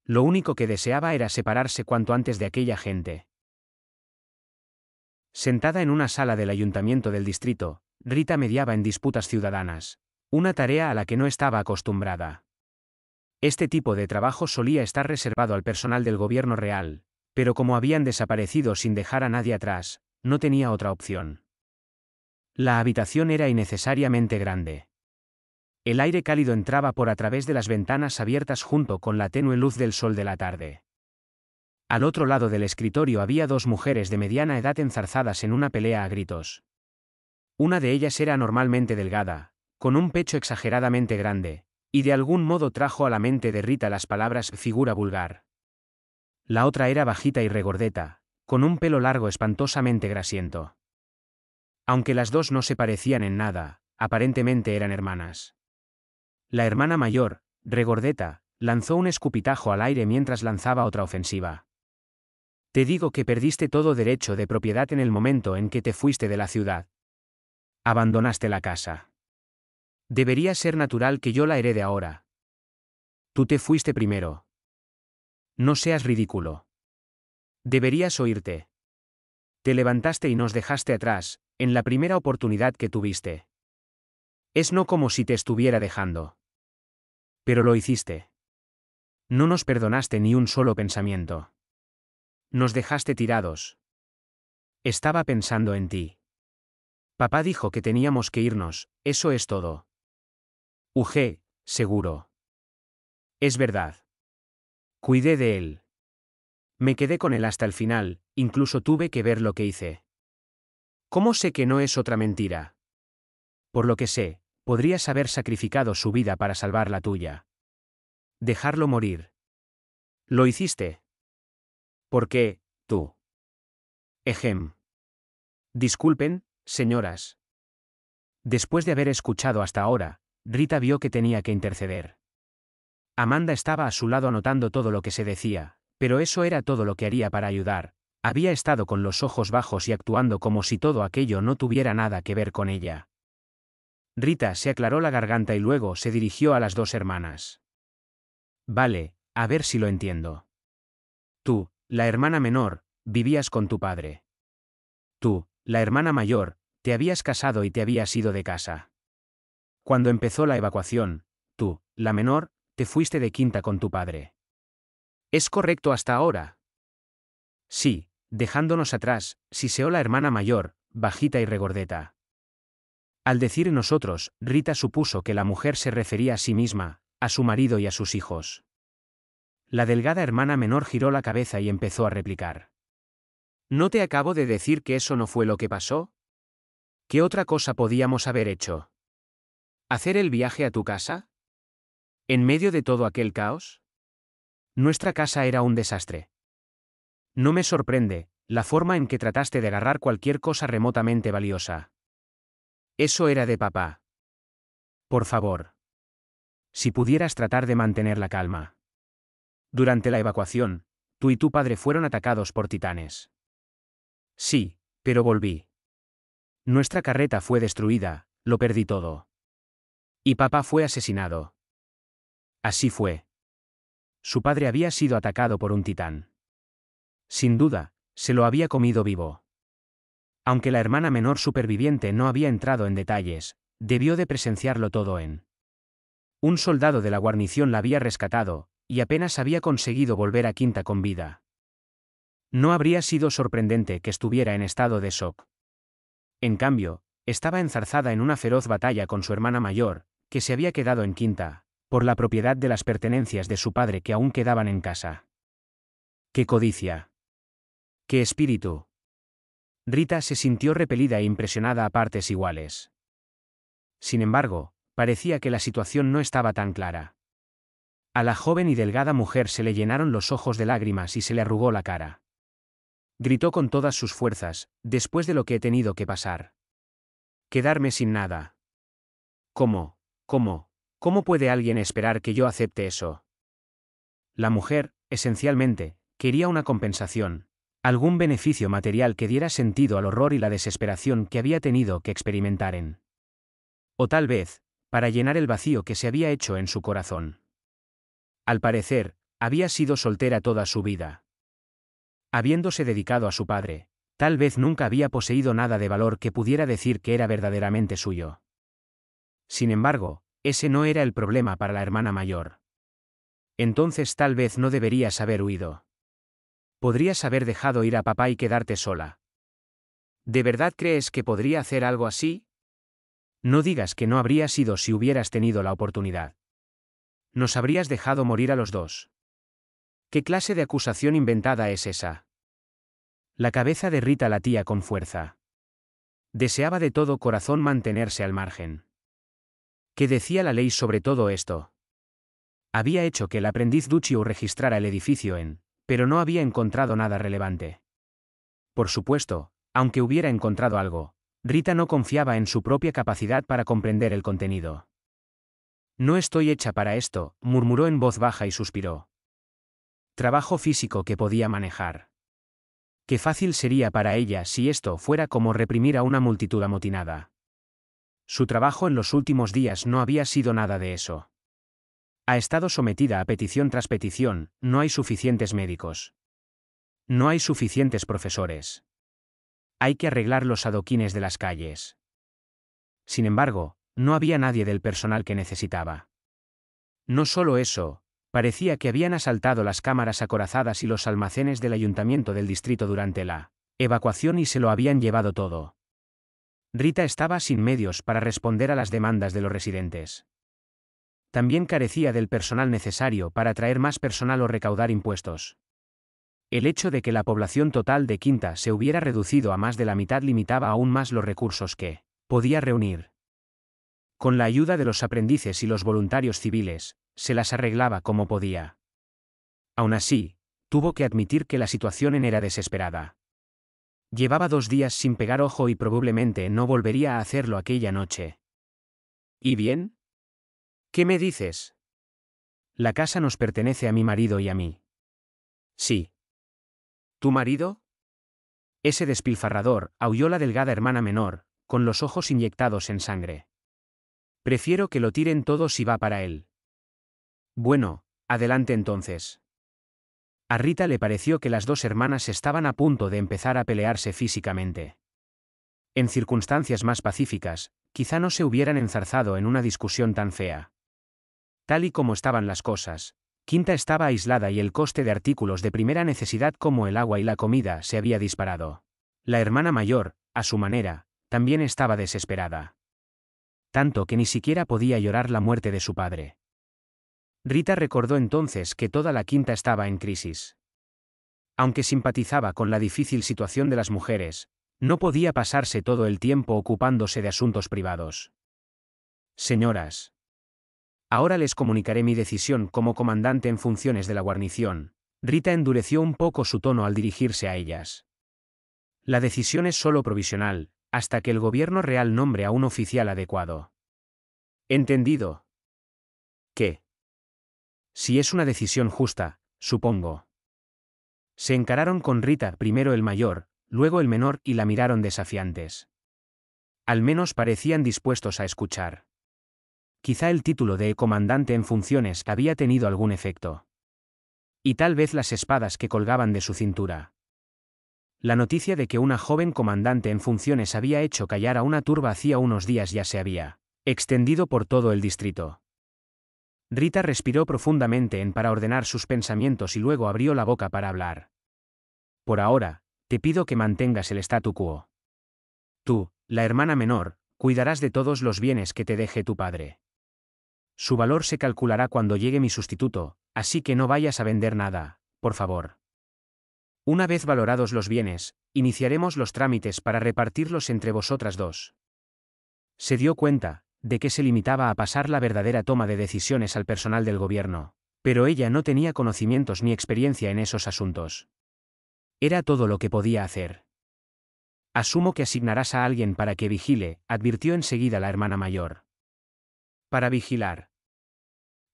Lo único que deseaba era separarse cuanto antes de aquella gente. Sentada en una sala del ayuntamiento del distrito, Rita mediaba en disputas ciudadanas, una tarea a la que no estaba acostumbrada. Este tipo de trabajo solía estar reservado al personal del gobierno real, pero como habían desaparecido sin dejar a nadie atrás, no tenía otra opción. La habitación era innecesariamente grande. El aire cálido entraba por a través de las ventanas abiertas junto con la tenue luz del sol de la tarde. Al otro lado del escritorio había dos mujeres de mediana edad enzarzadas en una pelea a gritos. Una de ellas era normalmente delgada, con un pecho exageradamente grande, y de algún modo trajo a la mente de Rita las palabras figura vulgar. La otra era bajita y regordeta, con un pelo largo espantosamente grasiento. Aunque las dos no se parecían en nada, aparentemente eran hermanas. La hermana mayor, regordeta, lanzó un escupitajo al aire mientras lanzaba otra ofensiva. Te digo que perdiste todo derecho de propiedad en el momento en que te fuiste de la ciudad. Abandonaste la casa. Debería ser natural que yo la herede ahora. Tú te fuiste primero, no seas ridículo. Deberías oírte. Te levantaste y nos dejaste atrás, en la primera oportunidad que tuviste. Es no como si te estuviera dejando. Pero lo hiciste. No nos perdonaste ni un solo pensamiento. Nos dejaste tirados. Estaba pensando en ti. Papá dijo que teníamos que irnos, eso es todo. UG, seguro. Es verdad. Cuidé de él. Me quedé con él hasta el final, incluso tuve que ver lo que hice. ¿Cómo sé que no es otra mentira? Por lo que sé, podrías haber sacrificado su vida para salvar la tuya. Dejarlo morir. Lo hiciste. ¿Por qué, tú? Ejem. Disculpen, señoras. Después de haber escuchado hasta ahora, Rita vio que tenía que interceder. Amanda estaba a su lado anotando todo lo que se decía, pero eso era todo lo que haría para ayudar. Había estado con los ojos bajos y actuando como si todo aquello no tuviera nada que ver con ella. Rita se aclaró la garganta y luego se dirigió a las dos hermanas. Vale, a ver si lo entiendo. Tú, la hermana menor, vivías con tu padre. Tú, la hermana mayor, te habías casado y te habías ido de casa. Cuando empezó la evacuación, tú, la menor, te fuiste de quinta con tu padre. ¿Es correcto hasta ahora? Sí, dejándonos atrás, si siseó la hermana mayor, bajita y regordeta. Al decir nosotros, Rita supuso que la mujer se refería a sí misma, a su marido y a sus hijos. La delgada hermana menor giró la cabeza y empezó a replicar. ¿No te acabo de decir que eso no fue lo que pasó? ¿Qué otra cosa podíamos haber hecho? ¿Hacer el viaje a tu casa? En medio de todo aquel caos, nuestra casa era un desastre. No me sorprende, la forma en que trataste de agarrar cualquier cosa remotamente valiosa. Eso era de papá. Por favor. Si pudieras tratar de mantener la calma. Durante la evacuación, tú y tu padre fueron atacados por titanes. Sí, pero volví. Nuestra carreta fue destruida, lo perdí todo. Y papá fue asesinado. Así fue. Su padre había sido atacado por un titán. Sin duda, se lo había comido vivo. Aunque la hermana menor superviviente no había entrado en detalles, debió de presenciarlo todo en. Un soldado de la guarnición la había rescatado, y apenas había conseguido volver a Quinta con vida. No habría sido sorprendente que estuviera en estado de shock. En cambio, estaba enzarzada en una feroz batalla con su hermana mayor, que se había quedado en Quinta, por la propiedad de las pertenencias de su padre que aún quedaban en casa. ¡Qué codicia! ¡Qué espíritu! Rita se sintió repelida e impresionada a partes iguales. Sin embargo, parecía que la situación no estaba tan clara. A la joven y delgada mujer se le llenaron los ojos de lágrimas y se le arrugó la cara. Gritó con todas sus fuerzas, después de lo que he tenido que pasar. Quedarme sin nada. ¿Cómo? ¿Cómo? ¿Cómo puede alguien esperar que yo acepte eso? La mujer, esencialmente, quería una compensación, algún beneficio material que diera sentido al horror y la desesperación que había tenido que experimentar en. O tal vez, para llenar el vacío que se había hecho en su corazón. Al parecer, había sido soltera toda su vida. Habiéndose dedicado a su padre, tal vez nunca había poseído nada de valor que pudiera decir que era verdaderamente suyo. Sin embargo, ese no era el problema para la hermana mayor. Entonces tal vez no deberías haber huido. Podrías haber dejado ir a papá y quedarte sola. ¿De verdad crees que podría hacer algo así? No digas que no habría sido si hubieras tenido la oportunidad. Nos habrías dejado morir a los dos. ¿Qué clase de acusación inventada es esa? La cabeza de Rita latía con fuerza. Deseaba de todo corazón mantenerse al margen. ¿Qué decía la ley sobre todo esto? Había hecho que el aprendiz Duccio registrara el edificio en, pero no había encontrado nada relevante. Por supuesto, aunque hubiera encontrado algo, Rita no confiaba en su propia capacidad para comprender el contenido. No estoy hecha para esto, murmuró en voz baja y suspiró. Trabajo físico que podía manejar. Qué fácil sería para ella si esto fuera como reprimir a una multitud amotinada. Su trabajo en los últimos días no había sido nada de eso. Ha estado sometida a petición tras petición, no hay suficientes médicos. No hay suficientes profesores. Hay que arreglar los adoquines de las calles. Sin embargo, no había nadie del personal que necesitaba. No solo eso, parecía que habían asaltado las cámaras acorazadas y los almacenes del ayuntamiento del distrito durante la evacuación y se lo habían llevado todo. Rita estaba sin medios para responder a las demandas de los residentes. También carecía del personal necesario para traer más personal o recaudar impuestos. El hecho de que la población total de Quinta se hubiera reducido a más de la mitad limitaba aún más los recursos que podía reunir. Con la ayuda de los aprendices y los voluntarios civiles, se las arreglaba como podía. Aún así, tuvo que admitir que la situación era desesperada. Llevaba dos días sin pegar ojo y probablemente no volvería a hacerlo aquella noche. ¿Y bien? ¿Qué me dices? La casa nos pertenece a mi marido y a mí. Sí. ¿Tu marido? Ese despilfarrador, aulló la delgada hermana menor, con los ojos inyectados en sangre. Prefiero que lo tiren todo si va para él. Bueno, adelante entonces. A Rita le pareció que las dos hermanas estaban a punto de empezar a pelearse físicamente. En circunstancias más pacíficas, quizá no se hubieran enzarzado en una discusión tan fea. Tal y como estaban las cosas, Quinta estaba aislada y el coste de artículos de primera necesidad como el agua y la comida se había disparado. La hermana mayor, a su manera, también estaba desesperada. Tanto que ni siquiera podía llorar la muerte de su padre. Rita recordó entonces que toda la quinta estaba en crisis. Aunque simpatizaba con la difícil situación de las mujeres, no podía pasarse todo el tiempo ocupándose de asuntos privados. Señoras. Ahora les comunicaré mi decisión como comandante en funciones de la guarnición. Rita endureció un poco su tono al dirigirse a ellas. La decisión es solo provisional, hasta que el gobierno real nombre a un oficial adecuado. Entendido. ¿Qué? Si es una decisión justa, supongo. Se encararon con Rita, primero el mayor, luego el menor, y la miraron desafiantes. Al menos parecían dispuestos a escuchar. Quizá el título de comandante en funciones había tenido algún efecto. Y tal vez las espadas que colgaban de su cintura. La noticia de que una joven comandante en funciones había hecho callar a una turba hacía unos días ya se había extendido por todo el distrito. Rita respiró profundamente en para ordenar sus pensamientos y luego abrió la boca para hablar. Por ahora, te pido que mantengas el statu quo. Tú, la hermana menor, cuidarás de todos los bienes que te deje tu padre. Su valor se calculará cuando llegue mi sustituto, así que no vayas a vender nada, por favor. Una vez valorados los bienes, iniciaremos los trámites para repartirlos entre vosotras dos. Se dio cuenta, de que se limitaba a pasar la verdadera toma de decisiones al personal del gobierno, pero ella no tenía conocimientos ni experiencia en esos asuntos. Era todo lo que podía hacer. Asumo que asignarás a alguien para que vigile, advirtió enseguida la hermana mayor. Para vigilar.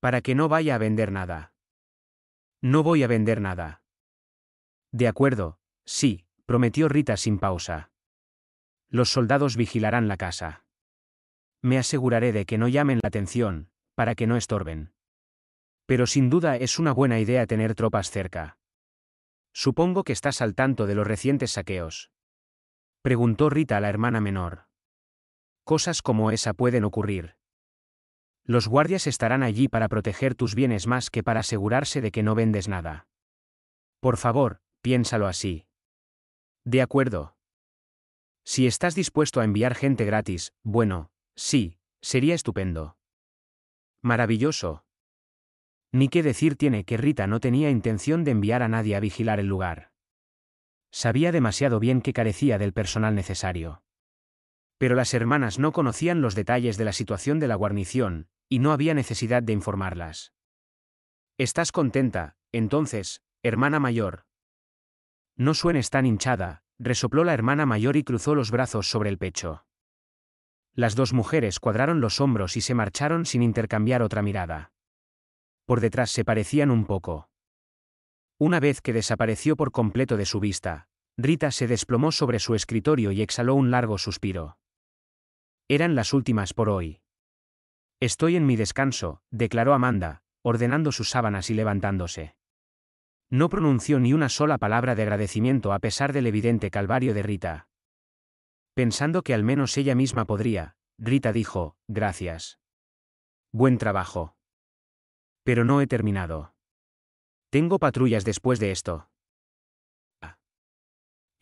Para que no vaya a vender nada. No voy a vender nada. De acuerdo, sí, prometió Rita sin pausa. Los soldados vigilarán la casa me aseguraré de que no llamen la atención, para que no estorben. Pero sin duda es una buena idea tener tropas cerca. Supongo que estás al tanto de los recientes saqueos. Preguntó Rita a la hermana menor. Cosas como esa pueden ocurrir. Los guardias estarán allí para proteger tus bienes más que para asegurarse de que no vendes nada. Por favor, piénsalo así. De acuerdo. Si estás dispuesto a enviar gente gratis, bueno, Sí, sería estupendo. Maravilloso. Ni qué decir tiene que Rita no tenía intención de enviar a nadie a vigilar el lugar. Sabía demasiado bien que carecía del personal necesario. Pero las hermanas no conocían los detalles de la situación de la guarnición, y no había necesidad de informarlas. ¿Estás contenta, entonces, hermana mayor? No suenes tan hinchada, resopló la hermana mayor y cruzó los brazos sobre el pecho. Las dos mujeres cuadraron los hombros y se marcharon sin intercambiar otra mirada. Por detrás se parecían un poco. Una vez que desapareció por completo de su vista, Rita se desplomó sobre su escritorio y exhaló un largo suspiro. Eran las últimas por hoy. Estoy en mi descanso, declaró Amanda, ordenando sus sábanas y levantándose. No pronunció ni una sola palabra de agradecimiento a pesar del evidente calvario de Rita. Pensando que al menos ella misma podría, Rita dijo, gracias. Buen trabajo. Pero no he terminado. Tengo patrullas después de esto. Ah.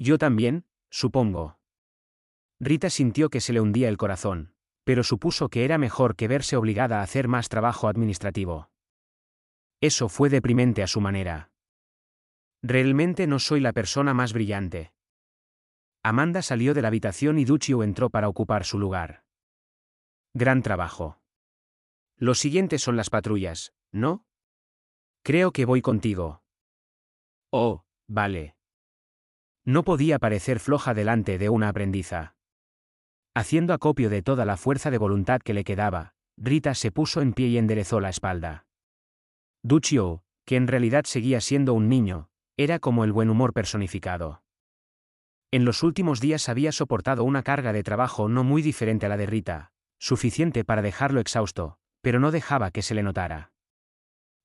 Yo también, supongo. Rita sintió que se le hundía el corazón, pero supuso que era mejor que verse obligada a hacer más trabajo administrativo. Eso fue deprimente a su manera. Realmente no soy la persona más brillante, Amanda salió de la habitación y Duccio entró para ocupar su lugar. Gran trabajo. Los siguientes son las patrullas, ¿no? Creo que voy contigo. Oh, vale. No podía parecer floja delante de una aprendiza. Haciendo acopio de toda la fuerza de voluntad que le quedaba, Rita se puso en pie y enderezó la espalda. Duccio, que en realidad seguía siendo un niño, era como el buen humor personificado. En los últimos días había soportado una carga de trabajo no muy diferente a la de Rita, suficiente para dejarlo exhausto, pero no dejaba que se le notara.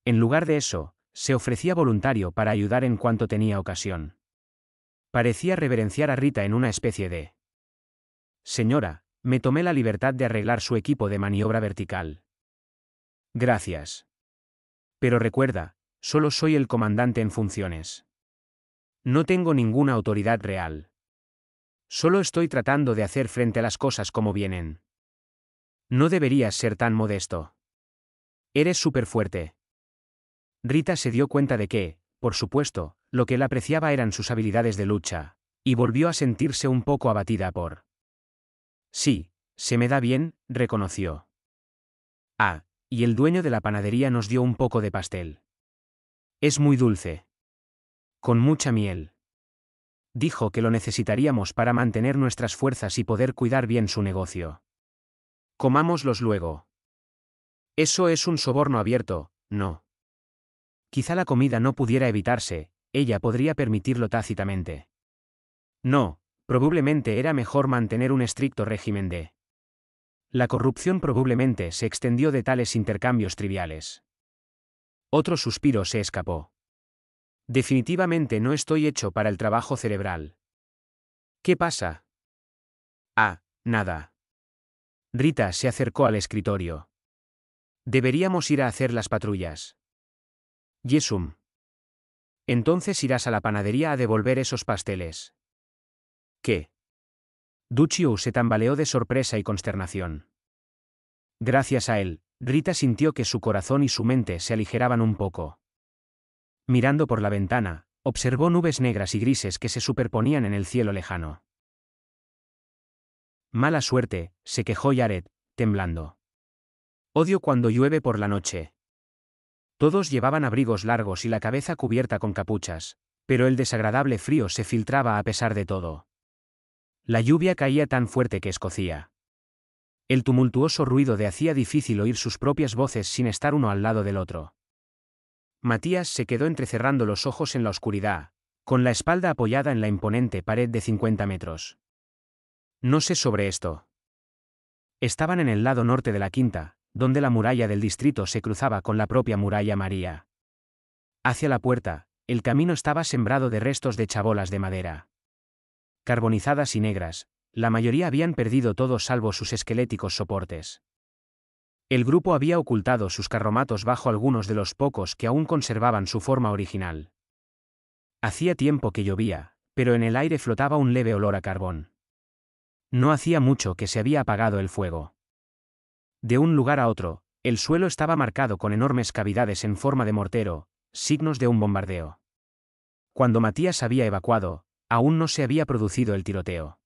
En lugar de eso, se ofrecía voluntario para ayudar en cuanto tenía ocasión. Parecía reverenciar a Rita en una especie de... Señora, me tomé la libertad de arreglar su equipo de maniobra vertical. Gracias. Pero recuerda, solo soy el comandante en funciones. No tengo ninguna autoridad real. Solo estoy tratando de hacer frente a las cosas como vienen. No deberías ser tan modesto. Eres súper fuerte. Rita se dio cuenta de que, por supuesto, lo que él apreciaba eran sus habilidades de lucha, y volvió a sentirse un poco abatida por... Sí, se me da bien, reconoció. Ah, y el dueño de la panadería nos dio un poco de pastel. Es muy dulce. Con mucha miel dijo que lo necesitaríamos para mantener nuestras fuerzas y poder cuidar bien su negocio. Comámoslos luego. Eso es un soborno abierto, no. Quizá la comida no pudiera evitarse, ella podría permitirlo tácitamente. No, probablemente era mejor mantener un estricto régimen de... La corrupción probablemente se extendió de tales intercambios triviales. Otro suspiro se escapó. Definitivamente no estoy hecho para el trabajo cerebral. ¿Qué pasa? Ah, nada. Rita se acercó al escritorio. Deberíamos ir a hacer las patrullas. Yesum. Entonces irás a la panadería a devolver esos pasteles. ¿Qué? Duchiu se tambaleó de sorpresa y consternación. Gracias a él, Rita sintió que su corazón y su mente se aligeraban un poco. Mirando por la ventana, observó nubes negras y grises que se superponían en el cielo lejano. Mala suerte, se quejó Yaret, temblando. Odio cuando llueve por la noche. Todos llevaban abrigos largos y la cabeza cubierta con capuchas, pero el desagradable frío se filtraba a pesar de todo. La lluvia caía tan fuerte que escocía. El tumultuoso ruido de hacía difícil oír sus propias voces sin estar uno al lado del otro. Matías se quedó entrecerrando los ojos en la oscuridad, con la espalda apoyada en la imponente pared de 50 metros. No sé sobre esto. Estaban en el lado norte de la quinta, donde la muralla del distrito se cruzaba con la propia muralla María. Hacia la puerta, el camino estaba sembrado de restos de chabolas de madera. Carbonizadas y negras, la mayoría habían perdido todo salvo sus esqueléticos soportes. El grupo había ocultado sus carromatos bajo algunos de los pocos que aún conservaban su forma original. Hacía tiempo que llovía, pero en el aire flotaba un leve olor a carbón. No hacía mucho que se había apagado el fuego. De un lugar a otro, el suelo estaba marcado con enormes cavidades en forma de mortero, signos de un bombardeo. Cuando Matías había evacuado, aún no se había producido el tiroteo.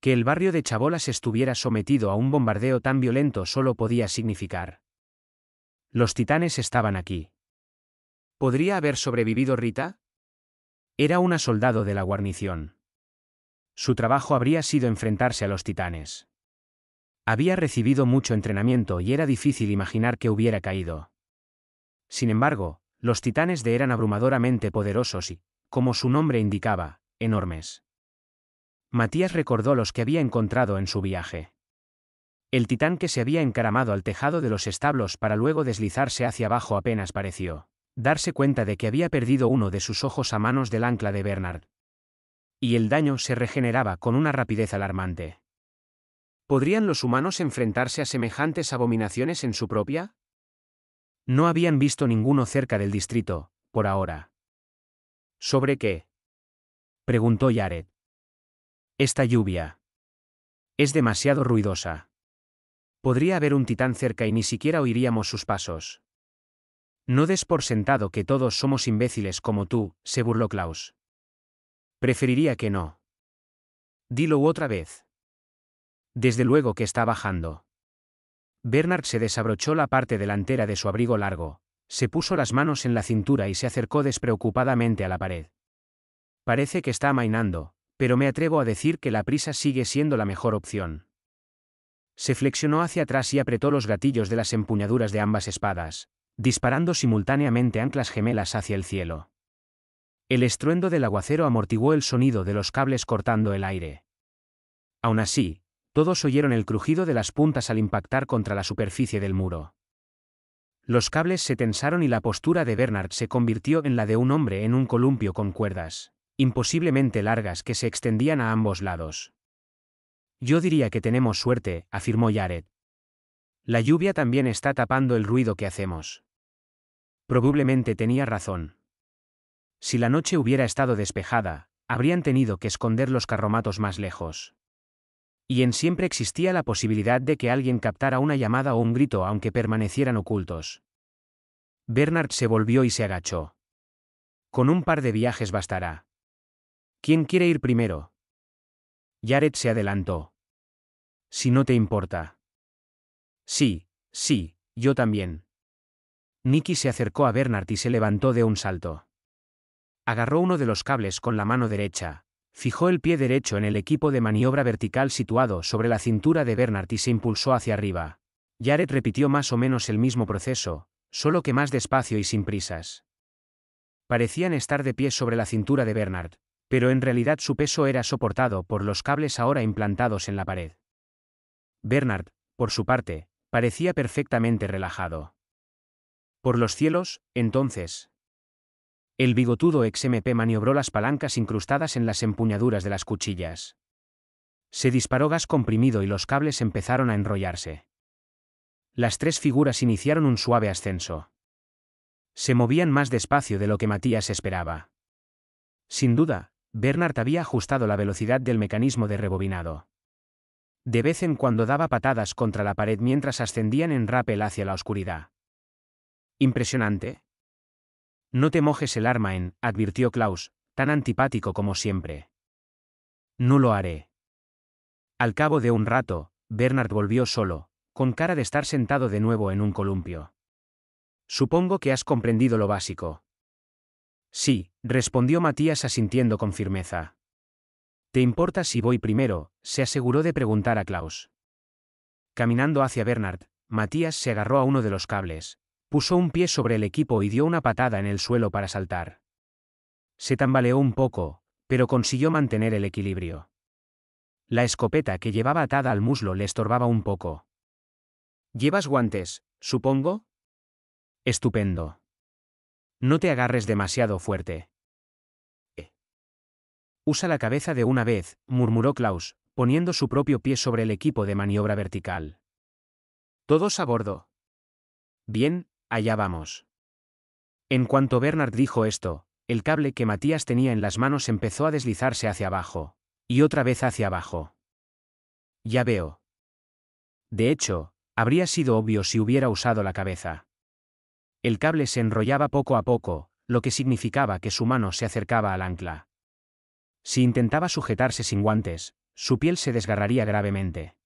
Que el barrio de Chabolas estuviera sometido a un bombardeo tan violento solo podía significar. Los titanes estaban aquí. ¿Podría haber sobrevivido Rita? Era una soldado de la guarnición. Su trabajo habría sido enfrentarse a los titanes. Había recibido mucho entrenamiento y era difícil imaginar que hubiera caído. Sin embargo, los titanes de eran abrumadoramente poderosos y, como su nombre indicaba, enormes. Matías recordó los que había encontrado en su viaje. El titán que se había encaramado al tejado de los establos para luego deslizarse hacia abajo apenas pareció darse cuenta de que había perdido uno de sus ojos a manos del ancla de Bernard. Y el daño se regeneraba con una rapidez alarmante. ¿Podrían los humanos enfrentarse a semejantes abominaciones en su propia? No habían visto ninguno cerca del distrito, por ahora. ¿Sobre qué? preguntó Yaret. Esta lluvia. Es demasiado ruidosa. Podría haber un titán cerca y ni siquiera oiríamos sus pasos. No des por sentado que todos somos imbéciles como tú, se burló Klaus. Preferiría que no. Dilo otra vez. Desde luego que está bajando. Bernard se desabrochó la parte delantera de su abrigo largo, se puso las manos en la cintura y se acercó despreocupadamente a la pared. Parece que está amainando, pero me atrevo a decir que la prisa sigue siendo la mejor opción. Se flexionó hacia atrás y apretó los gatillos de las empuñaduras de ambas espadas, disparando simultáneamente anclas gemelas hacia el cielo. El estruendo del aguacero amortiguó el sonido de los cables cortando el aire. Aún así, todos oyeron el crujido de las puntas al impactar contra la superficie del muro. Los cables se tensaron y la postura de Bernard se convirtió en la de un hombre en un columpio con cuerdas imposiblemente largas que se extendían a ambos lados. Yo diría que tenemos suerte, afirmó Jared. La lluvia también está tapando el ruido que hacemos. Probablemente tenía razón. Si la noche hubiera estado despejada, habrían tenido que esconder los carromatos más lejos. Y en siempre existía la posibilidad de que alguien captara una llamada o un grito aunque permanecieran ocultos. Bernard se volvió y se agachó. Con un par de viajes bastará. ¿Quién quiere ir primero? Jared se adelantó. Si no te importa. Sí, sí, yo también. Nicky se acercó a Bernard y se levantó de un salto. Agarró uno de los cables con la mano derecha, fijó el pie derecho en el equipo de maniobra vertical situado sobre la cintura de Bernard y se impulsó hacia arriba. Jared repitió más o menos el mismo proceso, solo que más despacio y sin prisas. Parecían estar de pie sobre la cintura de Bernard, pero en realidad su peso era soportado por los cables ahora implantados en la pared. Bernard, por su parte, parecía perfectamente relajado. Por los cielos, entonces. El bigotudo ex-MP maniobró las palancas incrustadas en las empuñaduras de las cuchillas. Se disparó gas comprimido y los cables empezaron a enrollarse. Las tres figuras iniciaron un suave ascenso. Se movían más despacio de lo que Matías esperaba. Sin duda, Bernard había ajustado la velocidad del mecanismo de rebobinado. De vez en cuando daba patadas contra la pared mientras ascendían en rappel hacia la oscuridad. Impresionante. No te mojes el arma en, advirtió Klaus, tan antipático como siempre. No lo haré. Al cabo de un rato, Bernard volvió solo, con cara de estar sentado de nuevo en un columpio. Supongo que has comprendido lo básico, Sí, respondió Matías asintiendo con firmeza. ¿Te importa si voy primero? se aseguró de preguntar a Klaus. Caminando hacia Bernard, Matías se agarró a uno de los cables, puso un pie sobre el equipo y dio una patada en el suelo para saltar. Se tambaleó un poco, pero consiguió mantener el equilibrio. La escopeta que llevaba atada al muslo le estorbaba un poco. ¿Llevas guantes, supongo? Estupendo. No te agarres demasiado fuerte. Usa la cabeza de una vez, murmuró Klaus, poniendo su propio pie sobre el equipo de maniobra vertical. Todos a bordo. Bien, allá vamos. En cuanto Bernard dijo esto, el cable que Matías tenía en las manos empezó a deslizarse hacia abajo, y otra vez hacia abajo. Ya veo. De hecho, habría sido obvio si hubiera usado la cabeza. El cable se enrollaba poco a poco, lo que significaba que su mano se acercaba al ancla. Si intentaba sujetarse sin guantes, su piel se desgarraría gravemente.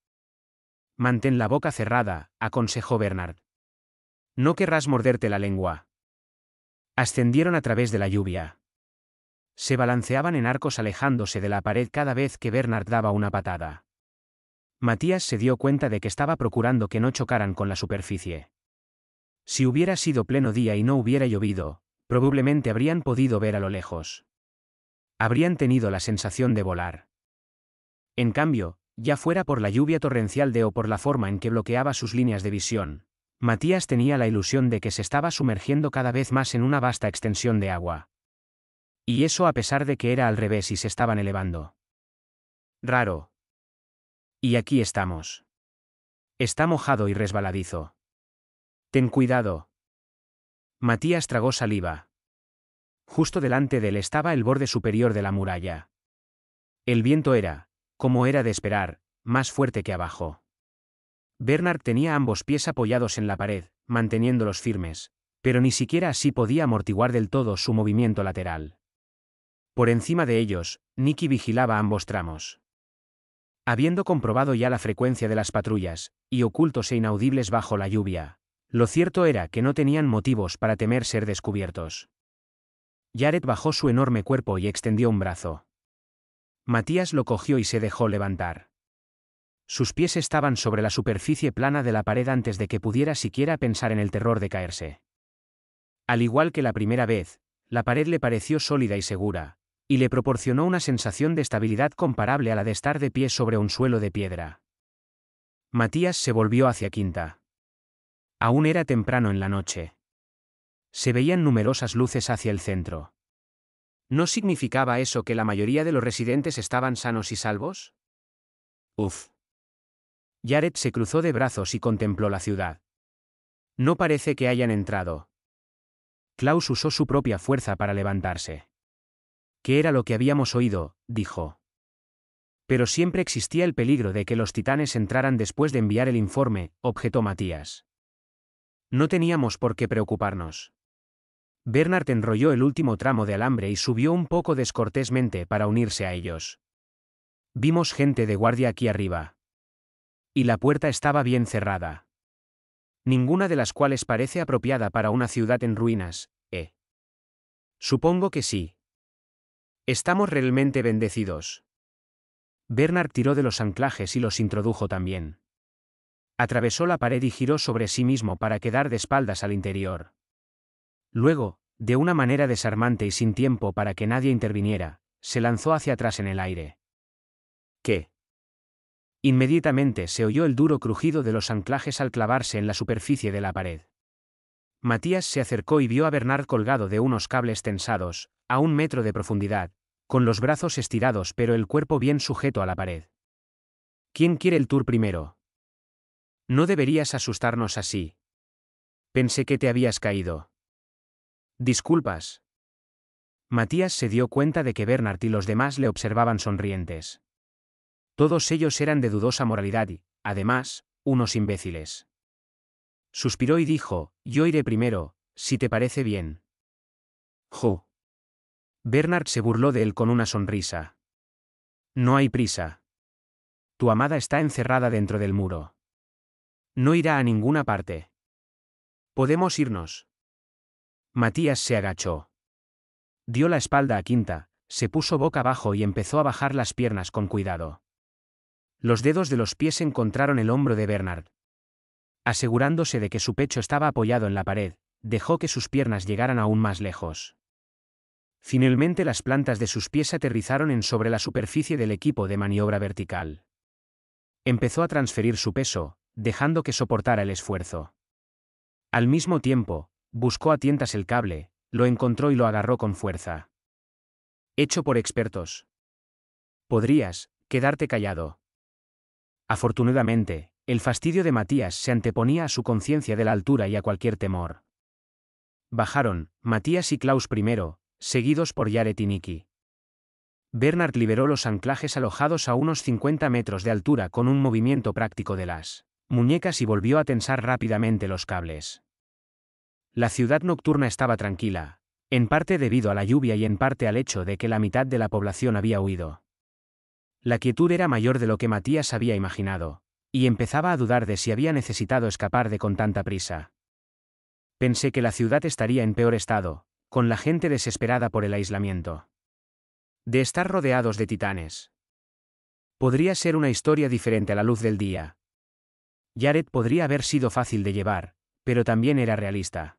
Mantén la boca cerrada, aconsejó Bernard. No querrás morderte la lengua. Ascendieron a través de la lluvia. Se balanceaban en arcos alejándose de la pared cada vez que Bernard daba una patada. Matías se dio cuenta de que estaba procurando que no chocaran con la superficie. Si hubiera sido pleno día y no hubiera llovido, probablemente habrían podido ver a lo lejos. Habrían tenido la sensación de volar. En cambio, ya fuera por la lluvia torrencial de o por la forma en que bloqueaba sus líneas de visión, Matías tenía la ilusión de que se estaba sumergiendo cada vez más en una vasta extensión de agua. Y eso a pesar de que era al revés y se estaban elevando. Raro. Y aquí estamos. Está mojado y resbaladizo. Ten cuidado. Matías tragó saliva. Justo delante de él estaba el borde superior de la muralla. El viento era, como era de esperar, más fuerte que abajo. Bernard tenía ambos pies apoyados en la pared, manteniéndolos firmes, pero ni siquiera así podía amortiguar del todo su movimiento lateral. Por encima de ellos, Nicky vigilaba ambos tramos. Habiendo comprobado ya la frecuencia de las patrullas, y ocultos e inaudibles bajo la lluvia, lo cierto era que no tenían motivos para temer ser descubiertos. Jared bajó su enorme cuerpo y extendió un brazo. Matías lo cogió y se dejó levantar. Sus pies estaban sobre la superficie plana de la pared antes de que pudiera siquiera pensar en el terror de caerse. Al igual que la primera vez, la pared le pareció sólida y segura, y le proporcionó una sensación de estabilidad comparable a la de estar de pie sobre un suelo de piedra. Matías se volvió hacia Quinta. Aún era temprano en la noche. Se veían numerosas luces hacia el centro. ¿No significaba eso que la mayoría de los residentes estaban sanos y salvos? Uf. Jared se cruzó de brazos y contempló la ciudad. No parece que hayan entrado. Klaus usó su propia fuerza para levantarse. ¿Qué era lo que habíamos oído? dijo. Pero siempre existía el peligro de que los titanes entraran después de enviar el informe, objetó Matías. No teníamos por qué preocuparnos. Bernard enrolló el último tramo de alambre y subió un poco descortésmente para unirse a ellos. Vimos gente de guardia aquí arriba. Y la puerta estaba bien cerrada. Ninguna de las cuales parece apropiada para una ciudad en ruinas, ¿eh? Supongo que sí. Estamos realmente bendecidos. Bernard tiró de los anclajes y los introdujo también. Atravesó la pared y giró sobre sí mismo para quedar de espaldas al interior. Luego, de una manera desarmante y sin tiempo para que nadie interviniera, se lanzó hacia atrás en el aire. ¿Qué? Inmediatamente se oyó el duro crujido de los anclajes al clavarse en la superficie de la pared. Matías se acercó y vio a Bernard colgado de unos cables tensados, a un metro de profundidad, con los brazos estirados pero el cuerpo bien sujeto a la pared. ¿Quién quiere el tour primero? No deberías asustarnos así. Pensé que te habías caído. Disculpas. Matías se dio cuenta de que Bernard y los demás le observaban sonrientes. Todos ellos eran de dudosa moralidad y, además, unos imbéciles. Suspiró y dijo, yo iré primero, si te parece bien. Jo. Bernard se burló de él con una sonrisa. No hay prisa. Tu amada está encerrada dentro del muro. No irá a ninguna parte. Podemos irnos. Matías se agachó. Dio la espalda a Quinta, se puso boca abajo y empezó a bajar las piernas con cuidado. Los dedos de los pies encontraron el hombro de Bernard. Asegurándose de que su pecho estaba apoyado en la pared, dejó que sus piernas llegaran aún más lejos. Finalmente las plantas de sus pies aterrizaron en sobre la superficie del equipo de maniobra vertical. Empezó a transferir su peso, dejando que soportara el esfuerzo. Al mismo tiempo, buscó a tientas el cable, lo encontró y lo agarró con fuerza. Hecho por expertos. Podrías, quedarte callado. Afortunadamente, el fastidio de Matías se anteponía a su conciencia de la altura y a cualquier temor. Bajaron, Matías y Klaus primero, seguidos por Yaret y Nicky. Bernard liberó los anclajes alojados a unos 50 metros de altura con un movimiento práctico de las muñecas y volvió a tensar rápidamente los cables. La ciudad nocturna estaba tranquila, en parte debido a la lluvia y en parte al hecho de que la mitad de la población había huido. La quietud era mayor de lo que Matías había imaginado, y empezaba a dudar de si había necesitado escapar de con tanta prisa. Pensé que la ciudad estaría en peor estado, con la gente desesperada por el aislamiento. De estar rodeados de titanes. Podría ser una historia diferente a la luz del día, Jared podría haber sido fácil de llevar, pero también era realista.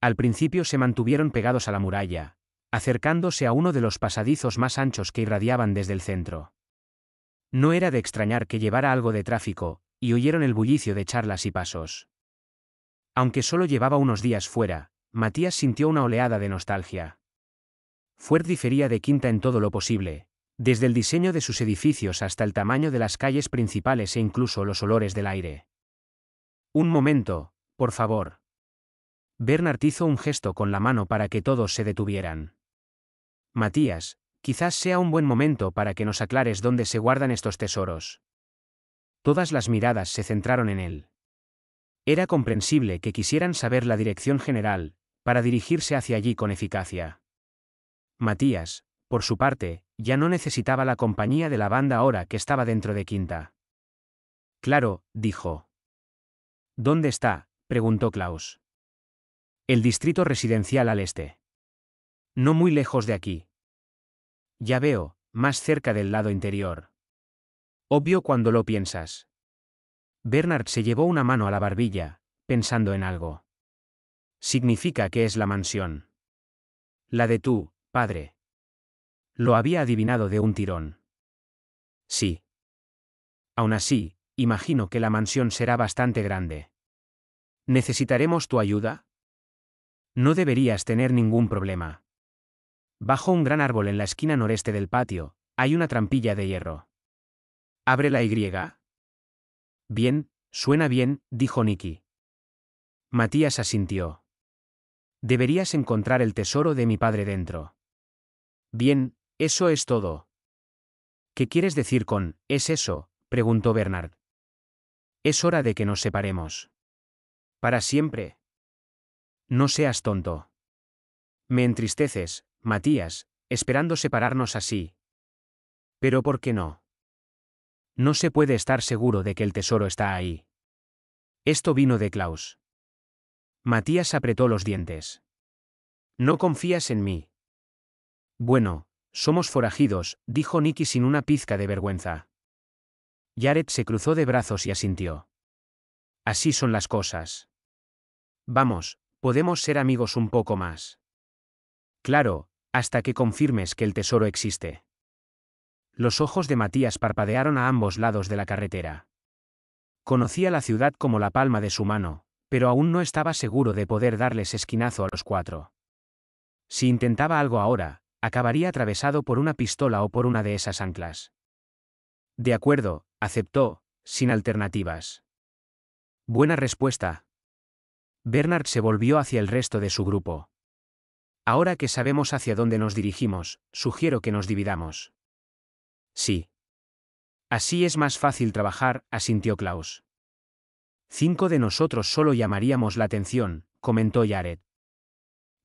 Al principio se mantuvieron pegados a la muralla, acercándose a uno de los pasadizos más anchos que irradiaban desde el centro. No era de extrañar que llevara algo de tráfico, y oyeron el bullicio de charlas y pasos. Aunque solo llevaba unos días fuera, Matías sintió una oleada de nostalgia. Fuert difería de Quinta en todo lo posible, desde el diseño de sus edificios hasta el tamaño de las calles principales e incluso los olores del aire. Un momento, por favor. Bernard hizo un gesto con la mano para que todos se detuvieran. Matías, quizás sea un buen momento para que nos aclares dónde se guardan estos tesoros. Todas las miradas se centraron en él. Era comprensible que quisieran saber la dirección general, para dirigirse hacia allí con eficacia. Matías, por su parte, ya no necesitaba la compañía de la banda ahora que estaba dentro de Quinta. Claro, dijo. ¿Dónde está? preguntó Klaus. El distrito residencial al este. No muy lejos de aquí. Ya veo, más cerca del lado interior. Obvio cuando lo piensas. Bernard se llevó una mano a la barbilla, pensando en algo. Significa que es la mansión. La de tú, padre. Lo había adivinado de un tirón. Sí. Aún así, imagino que la mansión será bastante grande. ¿Necesitaremos tu ayuda? No deberías tener ningún problema. Bajo un gran árbol en la esquina noreste del patio, hay una trampilla de hierro. Abre la Y. Bien, suena bien, dijo Nicky. Matías asintió. Deberías encontrar el tesoro de mi padre dentro. Bien, eso es todo. ¿Qué quieres decir con, es eso? preguntó Bernard. Es hora de que nos separemos. Para siempre. No seas tonto. Me entristeces, Matías, esperando separarnos así. Pero ¿por qué no? No se puede estar seguro de que el tesoro está ahí. Esto vino de Klaus. Matías apretó los dientes. No confías en mí. Bueno, somos forajidos, dijo Nicky sin una pizca de vergüenza. Jared se cruzó de brazos y asintió. Así son las cosas. Vamos, podemos ser amigos un poco más. Claro, hasta que confirmes que el tesoro existe. Los ojos de Matías parpadearon a ambos lados de la carretera. Conocía la ciudad como la palma de su mano, pero aún no estaba seguro de poder darles esquinazo a los cuatro. Si intentaba algo ahora, acabaría atravesado por una pistola o por una de esas anclas. De acuerdo, aceptó, sin alternativas. Buena respuesta. Bernard se volvió hacia el resto de su grupo. Ahora que sabemos hacia dónde nos dirigimos, sugiero que nos dividamos. Sí. Así es más fácil trabajar, asintió Klaus. Cinco de nosotros solo llamaríamos la atención, comentó Jared.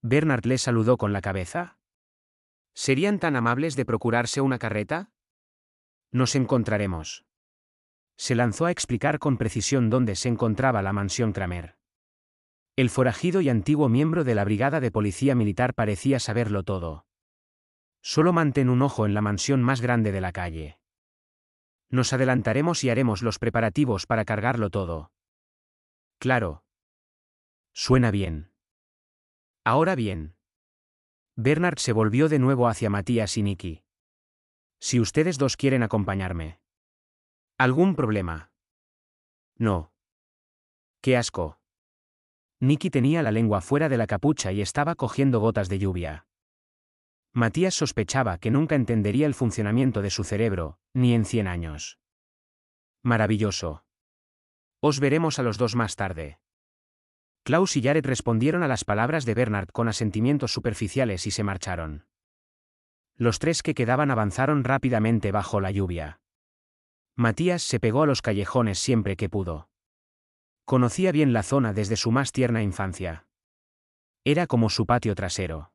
Bernard le saludó con la cabeza. ¿Serían tan amables de procurarse una carreta? Nos encontraremos. Se lanzó a explicar con precisión dónde se encontraba la mansión Kramer. El forajido y antiguo miembro de la Brigada de Policía Militar parecía saberlo todo. Solo mantén un ojo en la mansión más grande de la calle. Nos adelantaremos y haremos los preparativos para cargarlo todo. Claro. Suena bien. Ahora bien. Bernard se volvió de nuevo hacia Matías y Nicky. Si ustedes dos quieren acompañarme. ¿Algún problema? No. Qué asco. Nicky tenía la lengua fuera de la capucha y estaba cogiendo gotas de lluvia. Matías sospechaba que nunca entendería el funcionamiento de su cerebro, ni en cien años. Maravilloso. Os veremos a los dos más tarde. Klaus y Jared respondieron a las palabras de Bernard con asentimientos superficiales y se marcharon. Los tres que quedaban avanzaron rápidamente bajo la lluvia. Matías se pegó a los callejones siempre que pudo. Conocía bien la zona desde su más tierna infancia. Era como su patio trasero.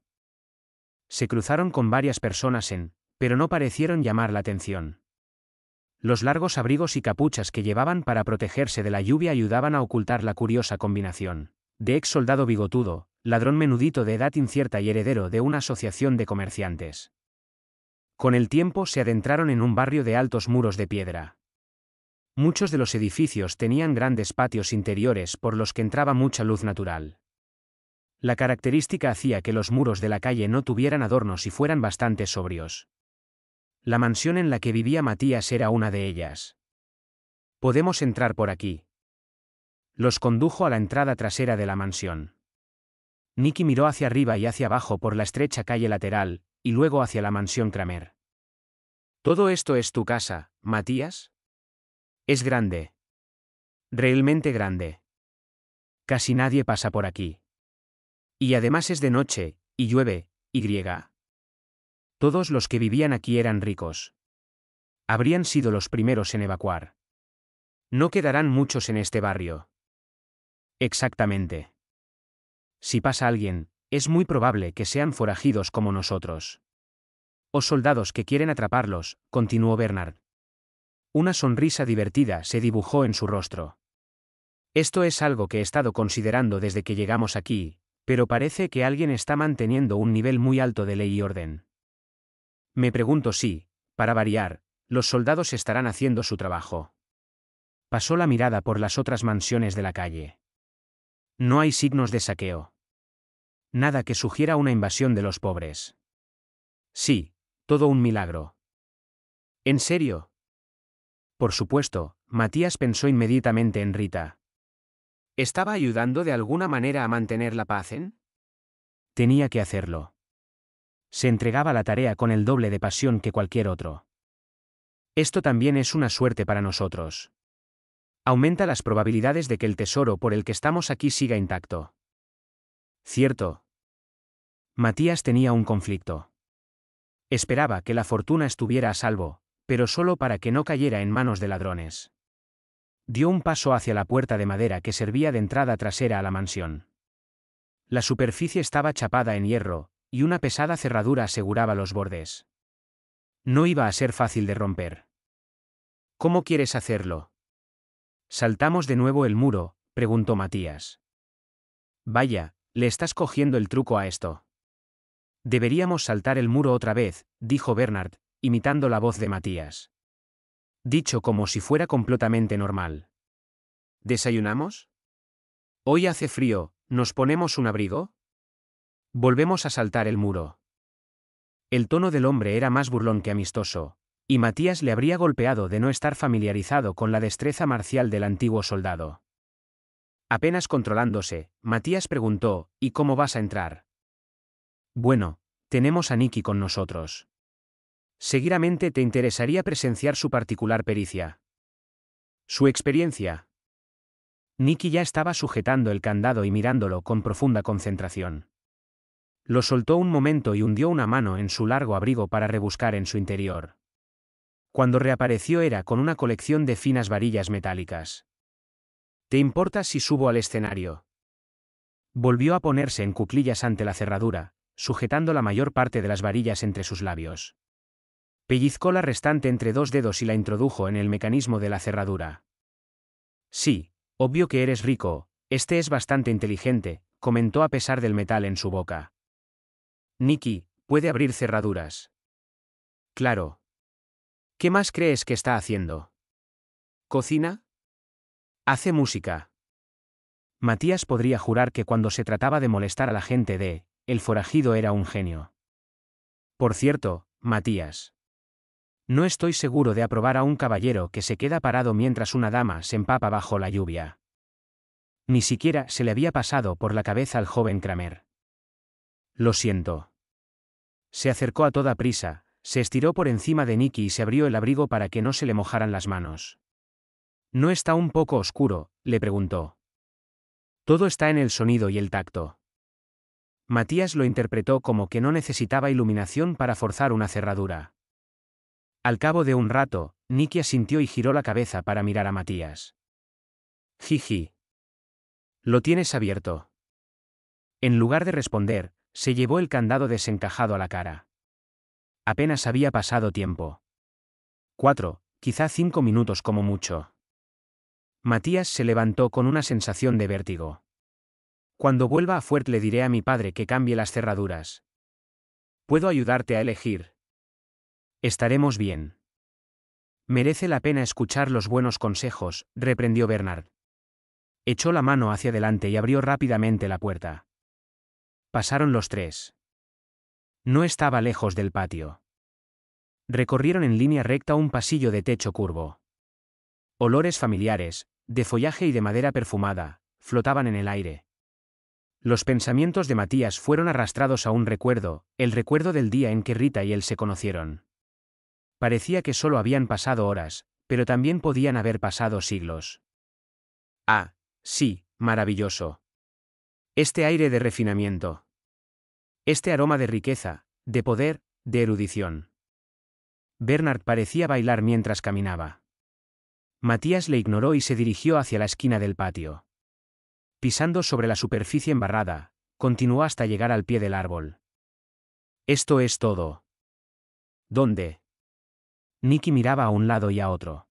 Se cruzaron con varias personas en, pero no parecieron llamar la atención. Los largos abrigos y capuchas que llevaban para protegerse de la lluvia ayudaban a ocultar la curiosa combinación de ex soldado bigotudo, ladrón menudito de edad incierta y heredero de una asociación de comerciantes. Con el tiempo se adentraron en un barrio de altos muros de piedra. Muchos de los edificios tenían grandes patios interiores por los que entraba mucha luz natural. La característica hacía que los muros de la calle no tuvieran adornos y fueran bastante sobrios. La mansión en la que vivía Matías era una de ellas. Podemos entrar por aquí, los condujo a la entrada trasera de la mansión. Nicky miró hacia arriba y hacia abajo por la estrecha calle lateral, y luego hacia la mansión Kramer. ¿Todo esto es tu casa, Matías? Es grande. Realmente grande. Casi nadie pasa por aquí. Y además es de noche, y llueve, y griega. Todos los que vivían aquí eran ricos. Habrían sido los primeros en evacuar. No quedarán muchos en este barrio. Exactamente. Si pasa alguien, es muy probable que sean forajidos como nosotros. O soldados que quieren atraparlos, continuó Bernard. Una sonrisa divertida se dibujó en su rostro. Esto es algo que he estado considerando desde que llegamos aquí, pero parece que alguien está manteniendo un nivel muy alto de ley y orden. Me pregunto si, para variar, los soldados estarán haciendo su trabajo. Pasó la mirada por las otras mansiones de la calle. No hay signos de saqueo. Nada que sugiera una invasión de los pobres. Sí, todo un milagro. ¿En serio? Por supuesto, Matías pensó inmediatamente en Rita. ¿Estaba ayudando de alguna manera a mantener la paz en? Tenía que hacerlo. Se entregaba a la tarea con el doble de pasión que cualquier otro. Esto también es una suerte para nosotros aumenta las probabilidades de que el tesoro por el que estamos aquí siga intacto. Cierto. Matías tenía un conflicto. Esperaba que la fortuna estuviera a salvo, pero solo para que no cayera en manos de ladrones. Dio un paso hacia la puerta de madera que servía de entrada trasera a la mansión. La superficie estaba chapada en hierro, y una pesada cerradura aseguraba los bordes. No iba a ser fácil de romper. ¿Cómo quieres hacerlo? ¿Saltamos de nuevo el muro? preguntó Matías. Vaya, le estás cogiendo el truco a esto. Deberíamos saltar el muro otra vez, dijo Bernard, imitando la voz de Matías. Dicho como si fuera completamente normal. ¿Desayunamos? Hoy hace frío, ¿nos ponemos un abrigo? Volvemos a saltar el muro. El tono del hombre era más burlón que amistoso, y Matías le habría golpeado de no estar familiarizado con la destreza marcial del antiguo soldado. Apenas controlándose, Matías preguntó, ¿y cómo vas a entrar? Bueno, tenemos a Nicky con nosotros. Seguramente te interesaría presenciar su particular pericia. Su experiencia. Nicky ya estaba sujetando el candado y mirándolo con profunda concentración. Lo soltó un momento y hundió una mano en su largo abrigo para rebuscar en su interior. Cuando reapareció era con una colección de finas varillas metálicas. ¿Te importa si subo al escenario? Volvió a ponerse en cuclillas ante la cerradura, sujetando la mayor parte de las varillas entre sus labios. Pellizcó la restante entre dos dedos y la introdujo en el mecanismo de la cerradura. Sí, obvio que eres rico, este es bastante inteligente, comentó a pesar del metal en su boca. Nicky, puede abrir cerraduras. Claro, ¿Qué más crees que está haciendo? ¿Cocina? Hace música. Matías podría jurar que cuando se trataba de molestar a la gente de, el forajido era un genio. Por cierto, Matías. No estoy seguro de aprobar a un caballero que se queda parado mientras una dama se empapa bajo la lluvia. Ni siquiera se le había pasado por la cabeza al joven Kramer. Lo siento. Se acercó a toda prisa, se estiró por encima de Nicky y se abrió el abrigo para que no se le mojaran las manos. ¿No está un poco oscuro? le preguntó. Todo está en el sonido y el tacto. Matías lo interpretó como que no necesitaba iluminación para forzar una cerradura. Al cabo de un rato, Nicky asintió y giró la cabeza para mirar a Matías. Jiji. Lo tienes abierto. En lugar de responder, se llevó el candado desencajado a la cara. Apenas había pasado tiempo. Cuatro, quizá cinco minutos como mucho. Matías se levantó con una sensación de vértigo. Cuando vuelva a Fuert le diré a mi padre que cambie las cerraduras. Puedo ayudarte a elegir. Estaremos bien. Merece la pena escuchar los buenos consejos, reprendió Bernard. Echó la mano hacia adelante y abrió rápidamente la puerta. Pasaron los tres. No estaba lejos del patio. Recorrieron en línea recta un pasillo de techo curvo. Olores familiares, de follaje y de madera perfumada, flotaban en el aire. Los pensamientos de Matías fueron arrastrados a un recuerdo, el recuerdo del día en que Rita y él se conocieron. Parecía que solo habían pasado horas, pero también podían haber pasado siglos. Ah, sí, maravilloso. Este aire de refinamiento. Este aroma de riqueza, de poder, de erudición. Bernard parecía bailar mientras caminaba. Matías le ignoró y se dirigió hacia la esquina del patio. Pisando sobre la superficie embarrada, continuó hasta llegar al pie del árbol. Esto es todo. ¿Dónde? Nicky miraba a un lado y a otro.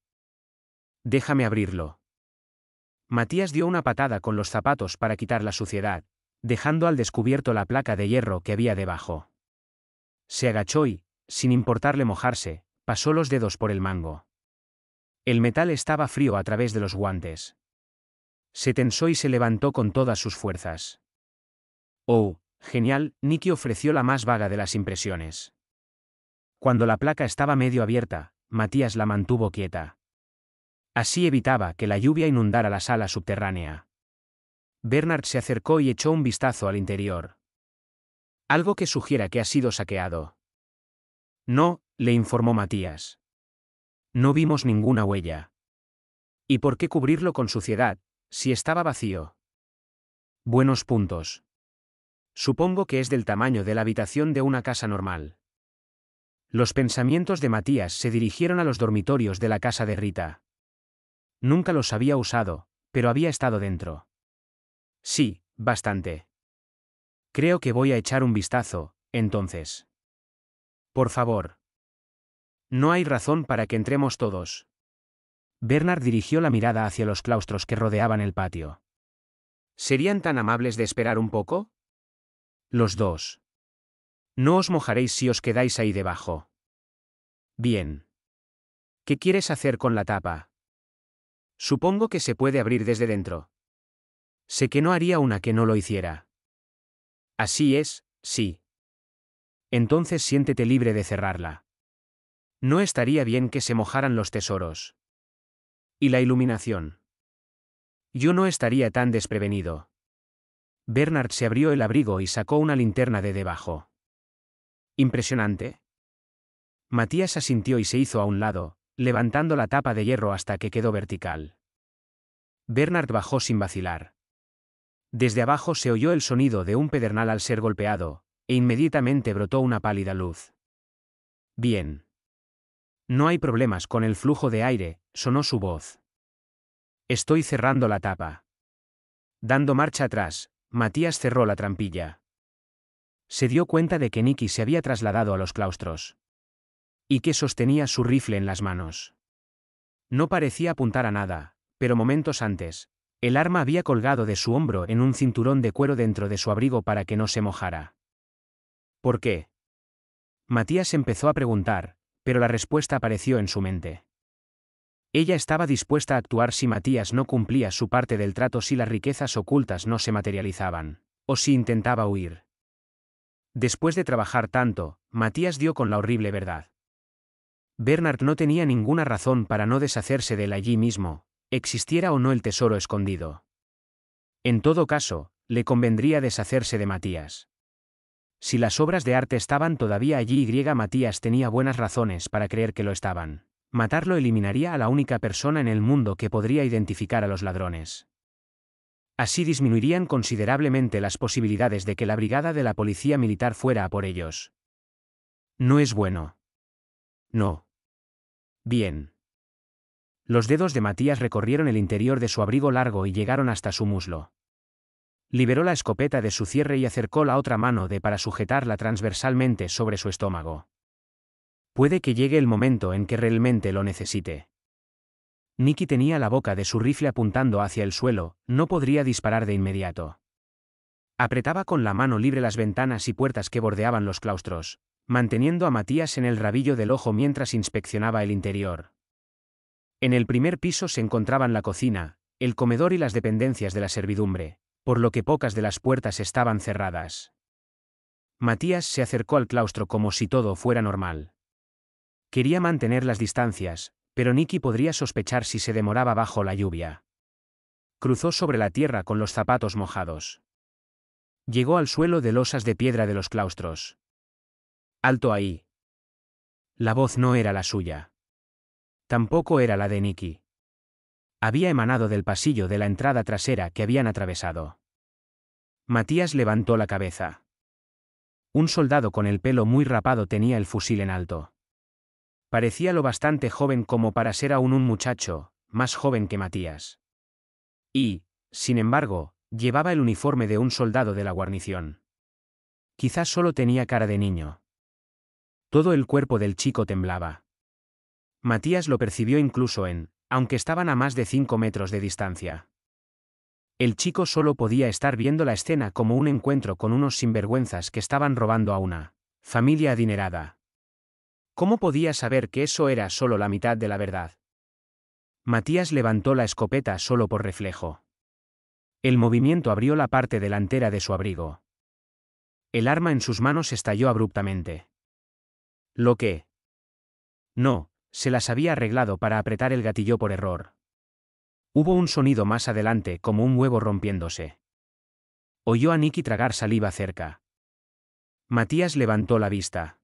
Déjame abrirlo. Matías dio una patada con los zapatos para quitar la suciedad, dejando al descubierto la placa de hierro que había debajo. Se agachó y, sin importarle mojarse, pasó los dedos por el mango. El metal estaba frío a través de los guantes. Se tensó y se levantó con todas sus fuerzas. Oh, genial, Nicky ofreció la más vaga de las impresiones. Cuando la placa estaba medio abierta, Matías la mantuvo quieta. Así evitaba que la lluvia inundara la sala subterránea. Bernard se acercó y echó un vistazo al interior. Algo que sugiera que ha sido saqueado. No, le informó Matías. No vimos ninguna huella. ¿Y por qué cubrirlo con suciedad, si estaba vacío? Buenos puntos. Supongo que es del tamaño de la habitación de una casa normal. Los pensamientos de Matías se dirigieron a los dormitorios de la casa de Rita. Nunca los había usado, pero había estado dentro. Sí, bastante. Creo que voy a echar un vistazo, entonces. Por favor. No hay razón para que entremos todos. Bernard dirigió la mirada hacia los claustros que rodeaban el patio. ¿Serían tan amables de esperar un poco? Los dos. No os mojaréis si os quedáis ahí debajo. Bien. ¿Qué quieres hacer con la tapa? Supongo que se puede abrir desde dentro. Sé que no haría una que no lo hiciera. Así es, sí. Entonces siéntete libre de cerrarla. No estaría bien que se mojaran los tesoros. Y la iluminación. Yo no estaría tan desprevenido. Bernard se abrió el abrigo y sacó una linterna de debajo. Impresionante. Matías asintió y se hizo a un lado, levantando la tapa de hierro hasta que quedó vertical. Bernard bajó sin vacilar. Desde abajo se oyó el sonido de un pedernal al ser golpeado, e inmediatamente brotó una pálida luz. Bien. No hay problemas con el flujo de aire, sonó su voz. Estoy cerrando la tapa. Dando marcha atrás, Matías cerró la trampilla. Se dio cuenta de que Nicky se había trasladado a los claustros. Y que sostenía su rifle en las manos. No parecía apuntar a nada, pero momentos antes, el arma había colgado de su hombro en un cinturón de cuero dentro de su abrigo para que no se mojara. ¿Por qué? Matías empezó a preguntar, pero la respuesta apareció en su mente. Ella estaba dispuesta a actuar si Matías no cumplía su parte del trato si las riquezas ocultas no se materializaban, o si intentaba huir. Después de trabajar tanto, Matías dio con la horrible verdad. Bernard no tenía ninguna razón para no deshacerse de él allí mismo, existiera o no el tesoro escondido. En todo caso, le convendría deshacerse de Matías. Si las obras de arte estaban todavía allí y Matías tenía buenas razones para creer que lo estaban, matarlo eliminaría a la única persona en el mundo que podría identificar a los ladrones. Así disminuirían considerablemente las posibilidades de que la brigada de la policía militar fuera a por ellos. No es bueno. No. Bien. Los dedos de Matías recorrieron el interior de su abrigo largo y llegaron hasta su muslo. Liberó la escopeta de su cierre y acercó la otra mano de para sujetarla transversalmente sobre su estómago. Puede que llegue el momento en que realmente lo necesite. Nicky tenía la boca de su rifle apuntando hacia el suelo, no podría disparar de inmediato. Apretaba con la mano libre las ventanas y puertas que bordeaban los claustros, manteniendo a Matías en el rabillo del ojo mientras inspeccionaba el interior. En el primer piso se encontraban la cocina, el comedor y las dependencias de la servidumbre, por lo que pocas de las puertas estaban cerradas. Matías se acercó al claustro como si todo fuera normal. Quería mantener las distancias, pero Nicky podría sospechar si se demoraba bajo la lluvia. Cruzó sobre la tierra con los zapatos mojados. Llegó al suelo de losas de piedra de los claustros. Alto ahí. La voz no era la suya tampoco era la de Nicky. Había emanado del pasillo de la entrada trasera que habían atravesado. Matías levantó la cabeza. Un soldado con el pelo muy rapado tenía el fusil en alto. Parecía lo bastante joven como para ser aún un muchacho, más joven que Matías. Y, sin embargo, llevaba el uniforme de un soldado de la guarnición. Quizás solo tenía cara de niño. Todo el cuerpo del chico temblaba. Matías lo percibió incluso en, aunque estaban a más de cinco metros de distancia. El chico solo podía estar viendo la escena como un encuentro con unos sinvergüenzas que estaban robando a una familia adinerada. ¿Cómo podía saber que eso era solo la mitad de la verdad? Matías levantó la escopeta solo por reflejo. El movimiento abrió la parte delantera de su abrigo. El arma en sus manos estalló abruptamente. Lo qué? No, se las había arreglado para apretar el gatillo por error. Hubo un sonido más adelante como un huevo rompiéndose. Oyó a Nicky tragar saliva cerca. Matías levantó la vista.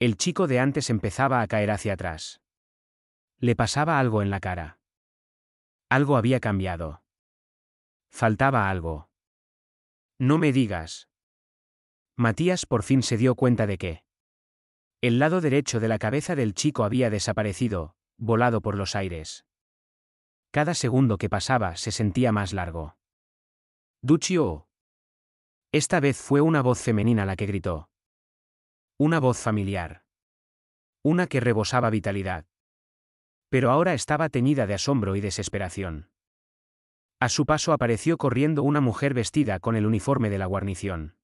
El chico de antes empezaba a caer hacia atrás. Le pasaba algo en la cara. Algo había cambiado. Faltaba algo. No me digas. Matías por fin se dio cuenta de que, el lado derecho de la cabeza del chico había desaparecido, volado por los aires. Cada segundo que pasaba se sentía más largo. Duchio. Esta vez fue una voz femenina la que gritó. Una voz familiar. Una que rebosaba vitalidad. Pero ahora estaba teñida de asombro y desesperación. A su paso apareció corriendo una mujer vestida con el uniforme de la guarnición.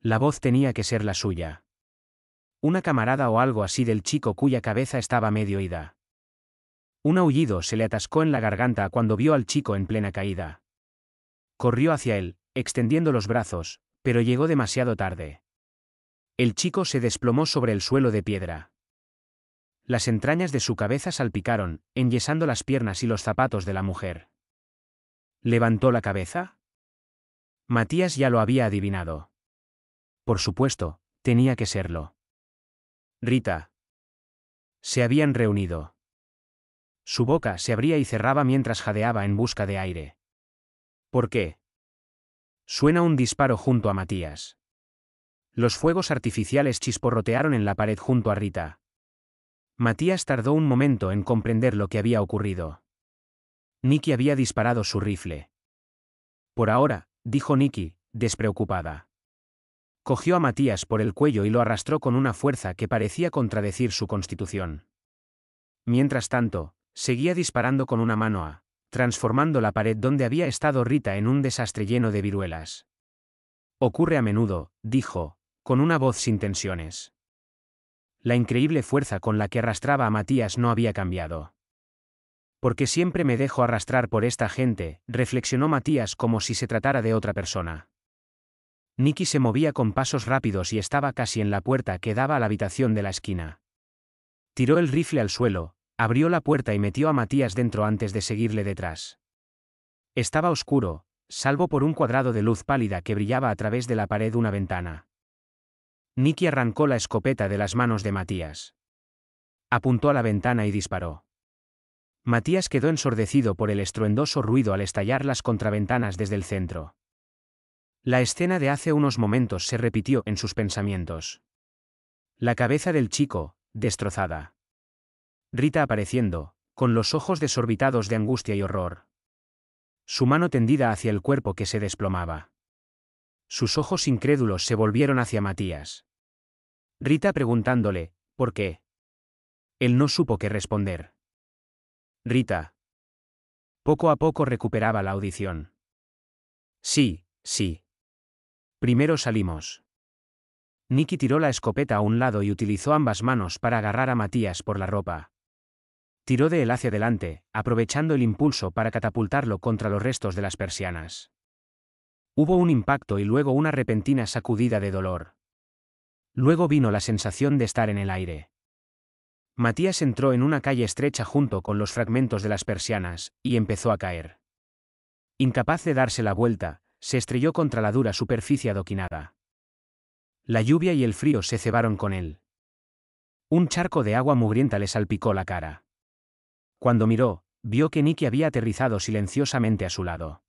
La voz tenía que ser la suya una camarada o algo así del chico cuya cabeza estaba medio ida. Un aullido se le atascó en la garganta cuando vio al chico en plena caída. Corrió hacia él, extendiendo los brazos, pero llegó demasiado tarde. El chico se desplomó sobre el suelo de piedra. Las entrañas de su cabeza salpicaron, enyesando las piernas y los zapatos de la mujer. ¿Levantó la cabeza? Matías ya lo había adivinado. Por supuesto, tenía que serlo. Rita. Se habían reunido. Su boca se abría y cerraba mientras jadeaba en busca de aire. ¿Por qué? Suena un disparo junto a Matías. Los fuegos artificiales chisporrotearon en la pared junto a Rita. Matías tardó un momento en comprender lo que había ocurrido. Nicky había disparado su rifle. Por ahora, dijo Nicky, despreocupada. Cogió a Matías por el cuello y lo arrastró con una fuerza que parecía contradecir su constitución. Mientras tanto, seguía disparando con una mano a, transformando la pared donde había estado Rita en un desastre lleno de viruelas. Ocurre a menudo, dijo, con una voz sin tensiones. La increíble fuerza con la que arrastraba a Matías no había cambiado. Porque siempre me dejo arrastrar por esta gente, reflexionó Matías como si se tratara de otra persona. Nicky se movía con pasos rápidos y estaba casi en la puerta que daba a la habitación de la esquina. Tiró el rifle al suelo, abrió la puerta y metió a Matías dentro antes de seguirle detrás. Estaba oscuro, salvo por un cuadrado de luz pálida que brillaba a través de la pared una ventana. Nicky arrancó la escopeta de las manos de Matías. Apuntó a la ventana y disparó. Matías quedó ensordecido por el estruendoso ruido al estallar las contraventanas desde el centro. La escena de hace unos momentos se repitió en sus pensamientos. La cabeza del chico, destrozada. Rita apareciendo, con los ojos desorbitados de angustia y horror. Su mano tendida hacia el cuerpo que se desplomaba. Sus ojos incrédulos se volvieron hacia Matías. Rita preguntándole, ¿por qué? Él no supo qué responder. Rita. Poco a poco recuperaba la audición. Sí, sí. Primero salimos. Nicky tiró la escopeta a un lado y utilizó ambas manos para agarrar a Matías por la ropa. Tiró de él hacia adelante, aprovechando el impulso para catapultarlo contra los restos de las persianas. Hubo un impacto y luego una repentina sacudida de dolor. Luego vino la sensación de estar en el aire. Matías entró en una calle estrecha junto con los fragmentos de las persianas, y empezó a caer. Incapaz de darse la vuelta, se estrelló contra la dura superficie adoquinada. La lluvia y el frío se cebaron con él. Un charco de agua mugrienta le salpicó la cara. Cuando miró, vio que Nicky había aterrizado silenciosamente a su lado.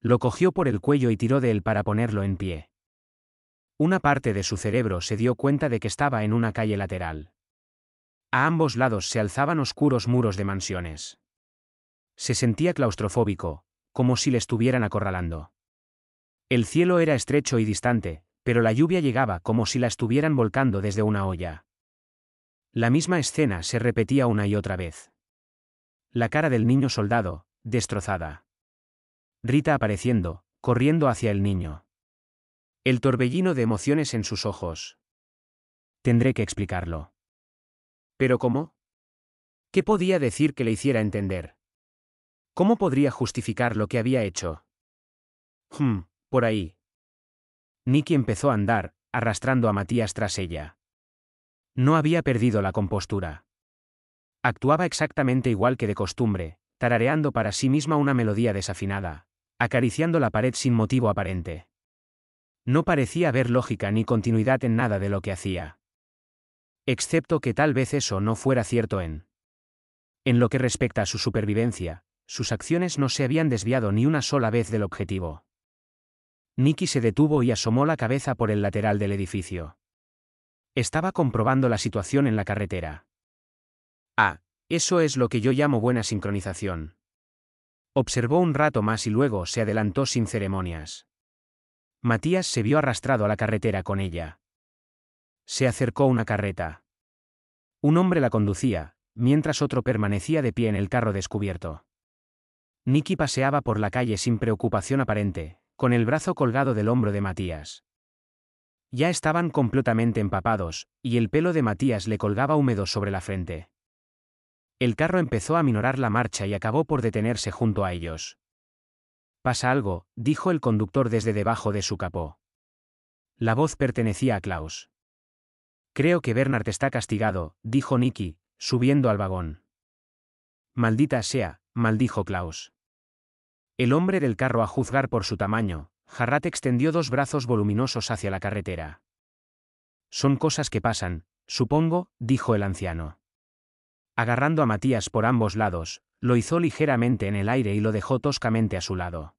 Lo cogió por el cuello y tiró de él para ponerlo en pie. Una parte de su cerebro se dio cuenta de que estaba en una calle lateral. A ambos lados se alzaban oscuros muros de mansiones. Se sentía claustrofóbico, como si le estuvieran acorralando. El cielo era estrecho y distante, pero la lluvia llegaba como si la estuvieran volcando desde una olla. La misma escena se repetía una y otra vez. La cara del niño soldado, destrozada. Rita apareciendo, corriendo hacia el niño. El torbellino de emociones en sus ojos. Tendré que explicarlo. ¿Pero cómo? ¿Qué podía decir que le hiciera entender? ¿Cómo podría justificar lo que había hecho? Hmm por ahí. Nicky empezó a andar, arrastrando a Matías tras ella. No había perdido la compostura. Actuaba exactamente igual que de costumbre, tarareando para sí misma una melodía desafinada, acariciando la pared sin motivo aparente. No parecía haber lógica ni continuidad en nada de lo que hacía. Excepto que tal vez eso no fuera cierto en... En lo que respecta a su supervivencia, sus acciones no se habían desviado ni una sola vez del objetivo. Nicky se detuvo y asomó la cabeza por el lateral del edificio. Estaba comprobando la situación en la carretera. Ah, eso es lo que yo llamo buena sincronización. Observó un rato más y luego se adelantó sin ceremonias. Matías se vio arrastrado a la carretera con ella. Se acercó una carreta. Un hombre la conducía, mientras otro permanecía de pie en el carro descubierto. Nicky paseaba por la calle sin preocupación aparente, con el brazo colgado del hombro de Matías. Ya estaban completamente empapados, y el pelo de Matías le colgaba húmedo sobre la frente. El carro empezó a minorar la marcha y acabó por detenerse junto a ellos. Pasa algo, dijo el conductor desde debajo de su capó. La voz pertenecía a Klaus. Creo que Bernard está castigado, dijo Nicky, subiendo al vagón. Maldita sea, maldijo Klaus. El hombre del carro a juzgar por su tamaño, Jarrat extendió dos brazos voluminosos hacia la carretera. Son cosas que pasan, supongo, dijo el anciano. Agarrando a Matías por ambos lados, lo hizo ligeramente en el aire y lo dejó toscamente a su lado.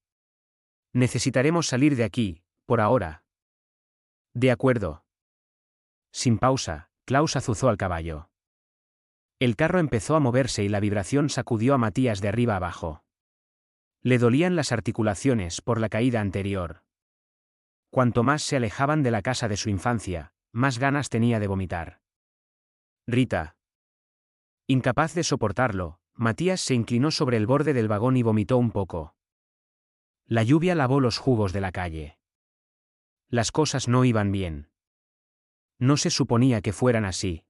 Necesitaremos salir de aquí, por ahora. De acuerdo. Sin pausa, Klaus azuzó al caballo. El carro empezó a moverse y la vibración sacudió a Matías de arriba abajo. Le dolían las articulaciones por la caída anterior. Cuanto más se alejaban de la casa de su infancia, más ganas tenía de vomitar. Rita. Incapaz de soportarlo, Matías se inclinó sobre el borde del vagón y vomitó un poco. La lluvia lavó los jugos de la calle. Las cosas no iban bien. No se suponía que fueran así,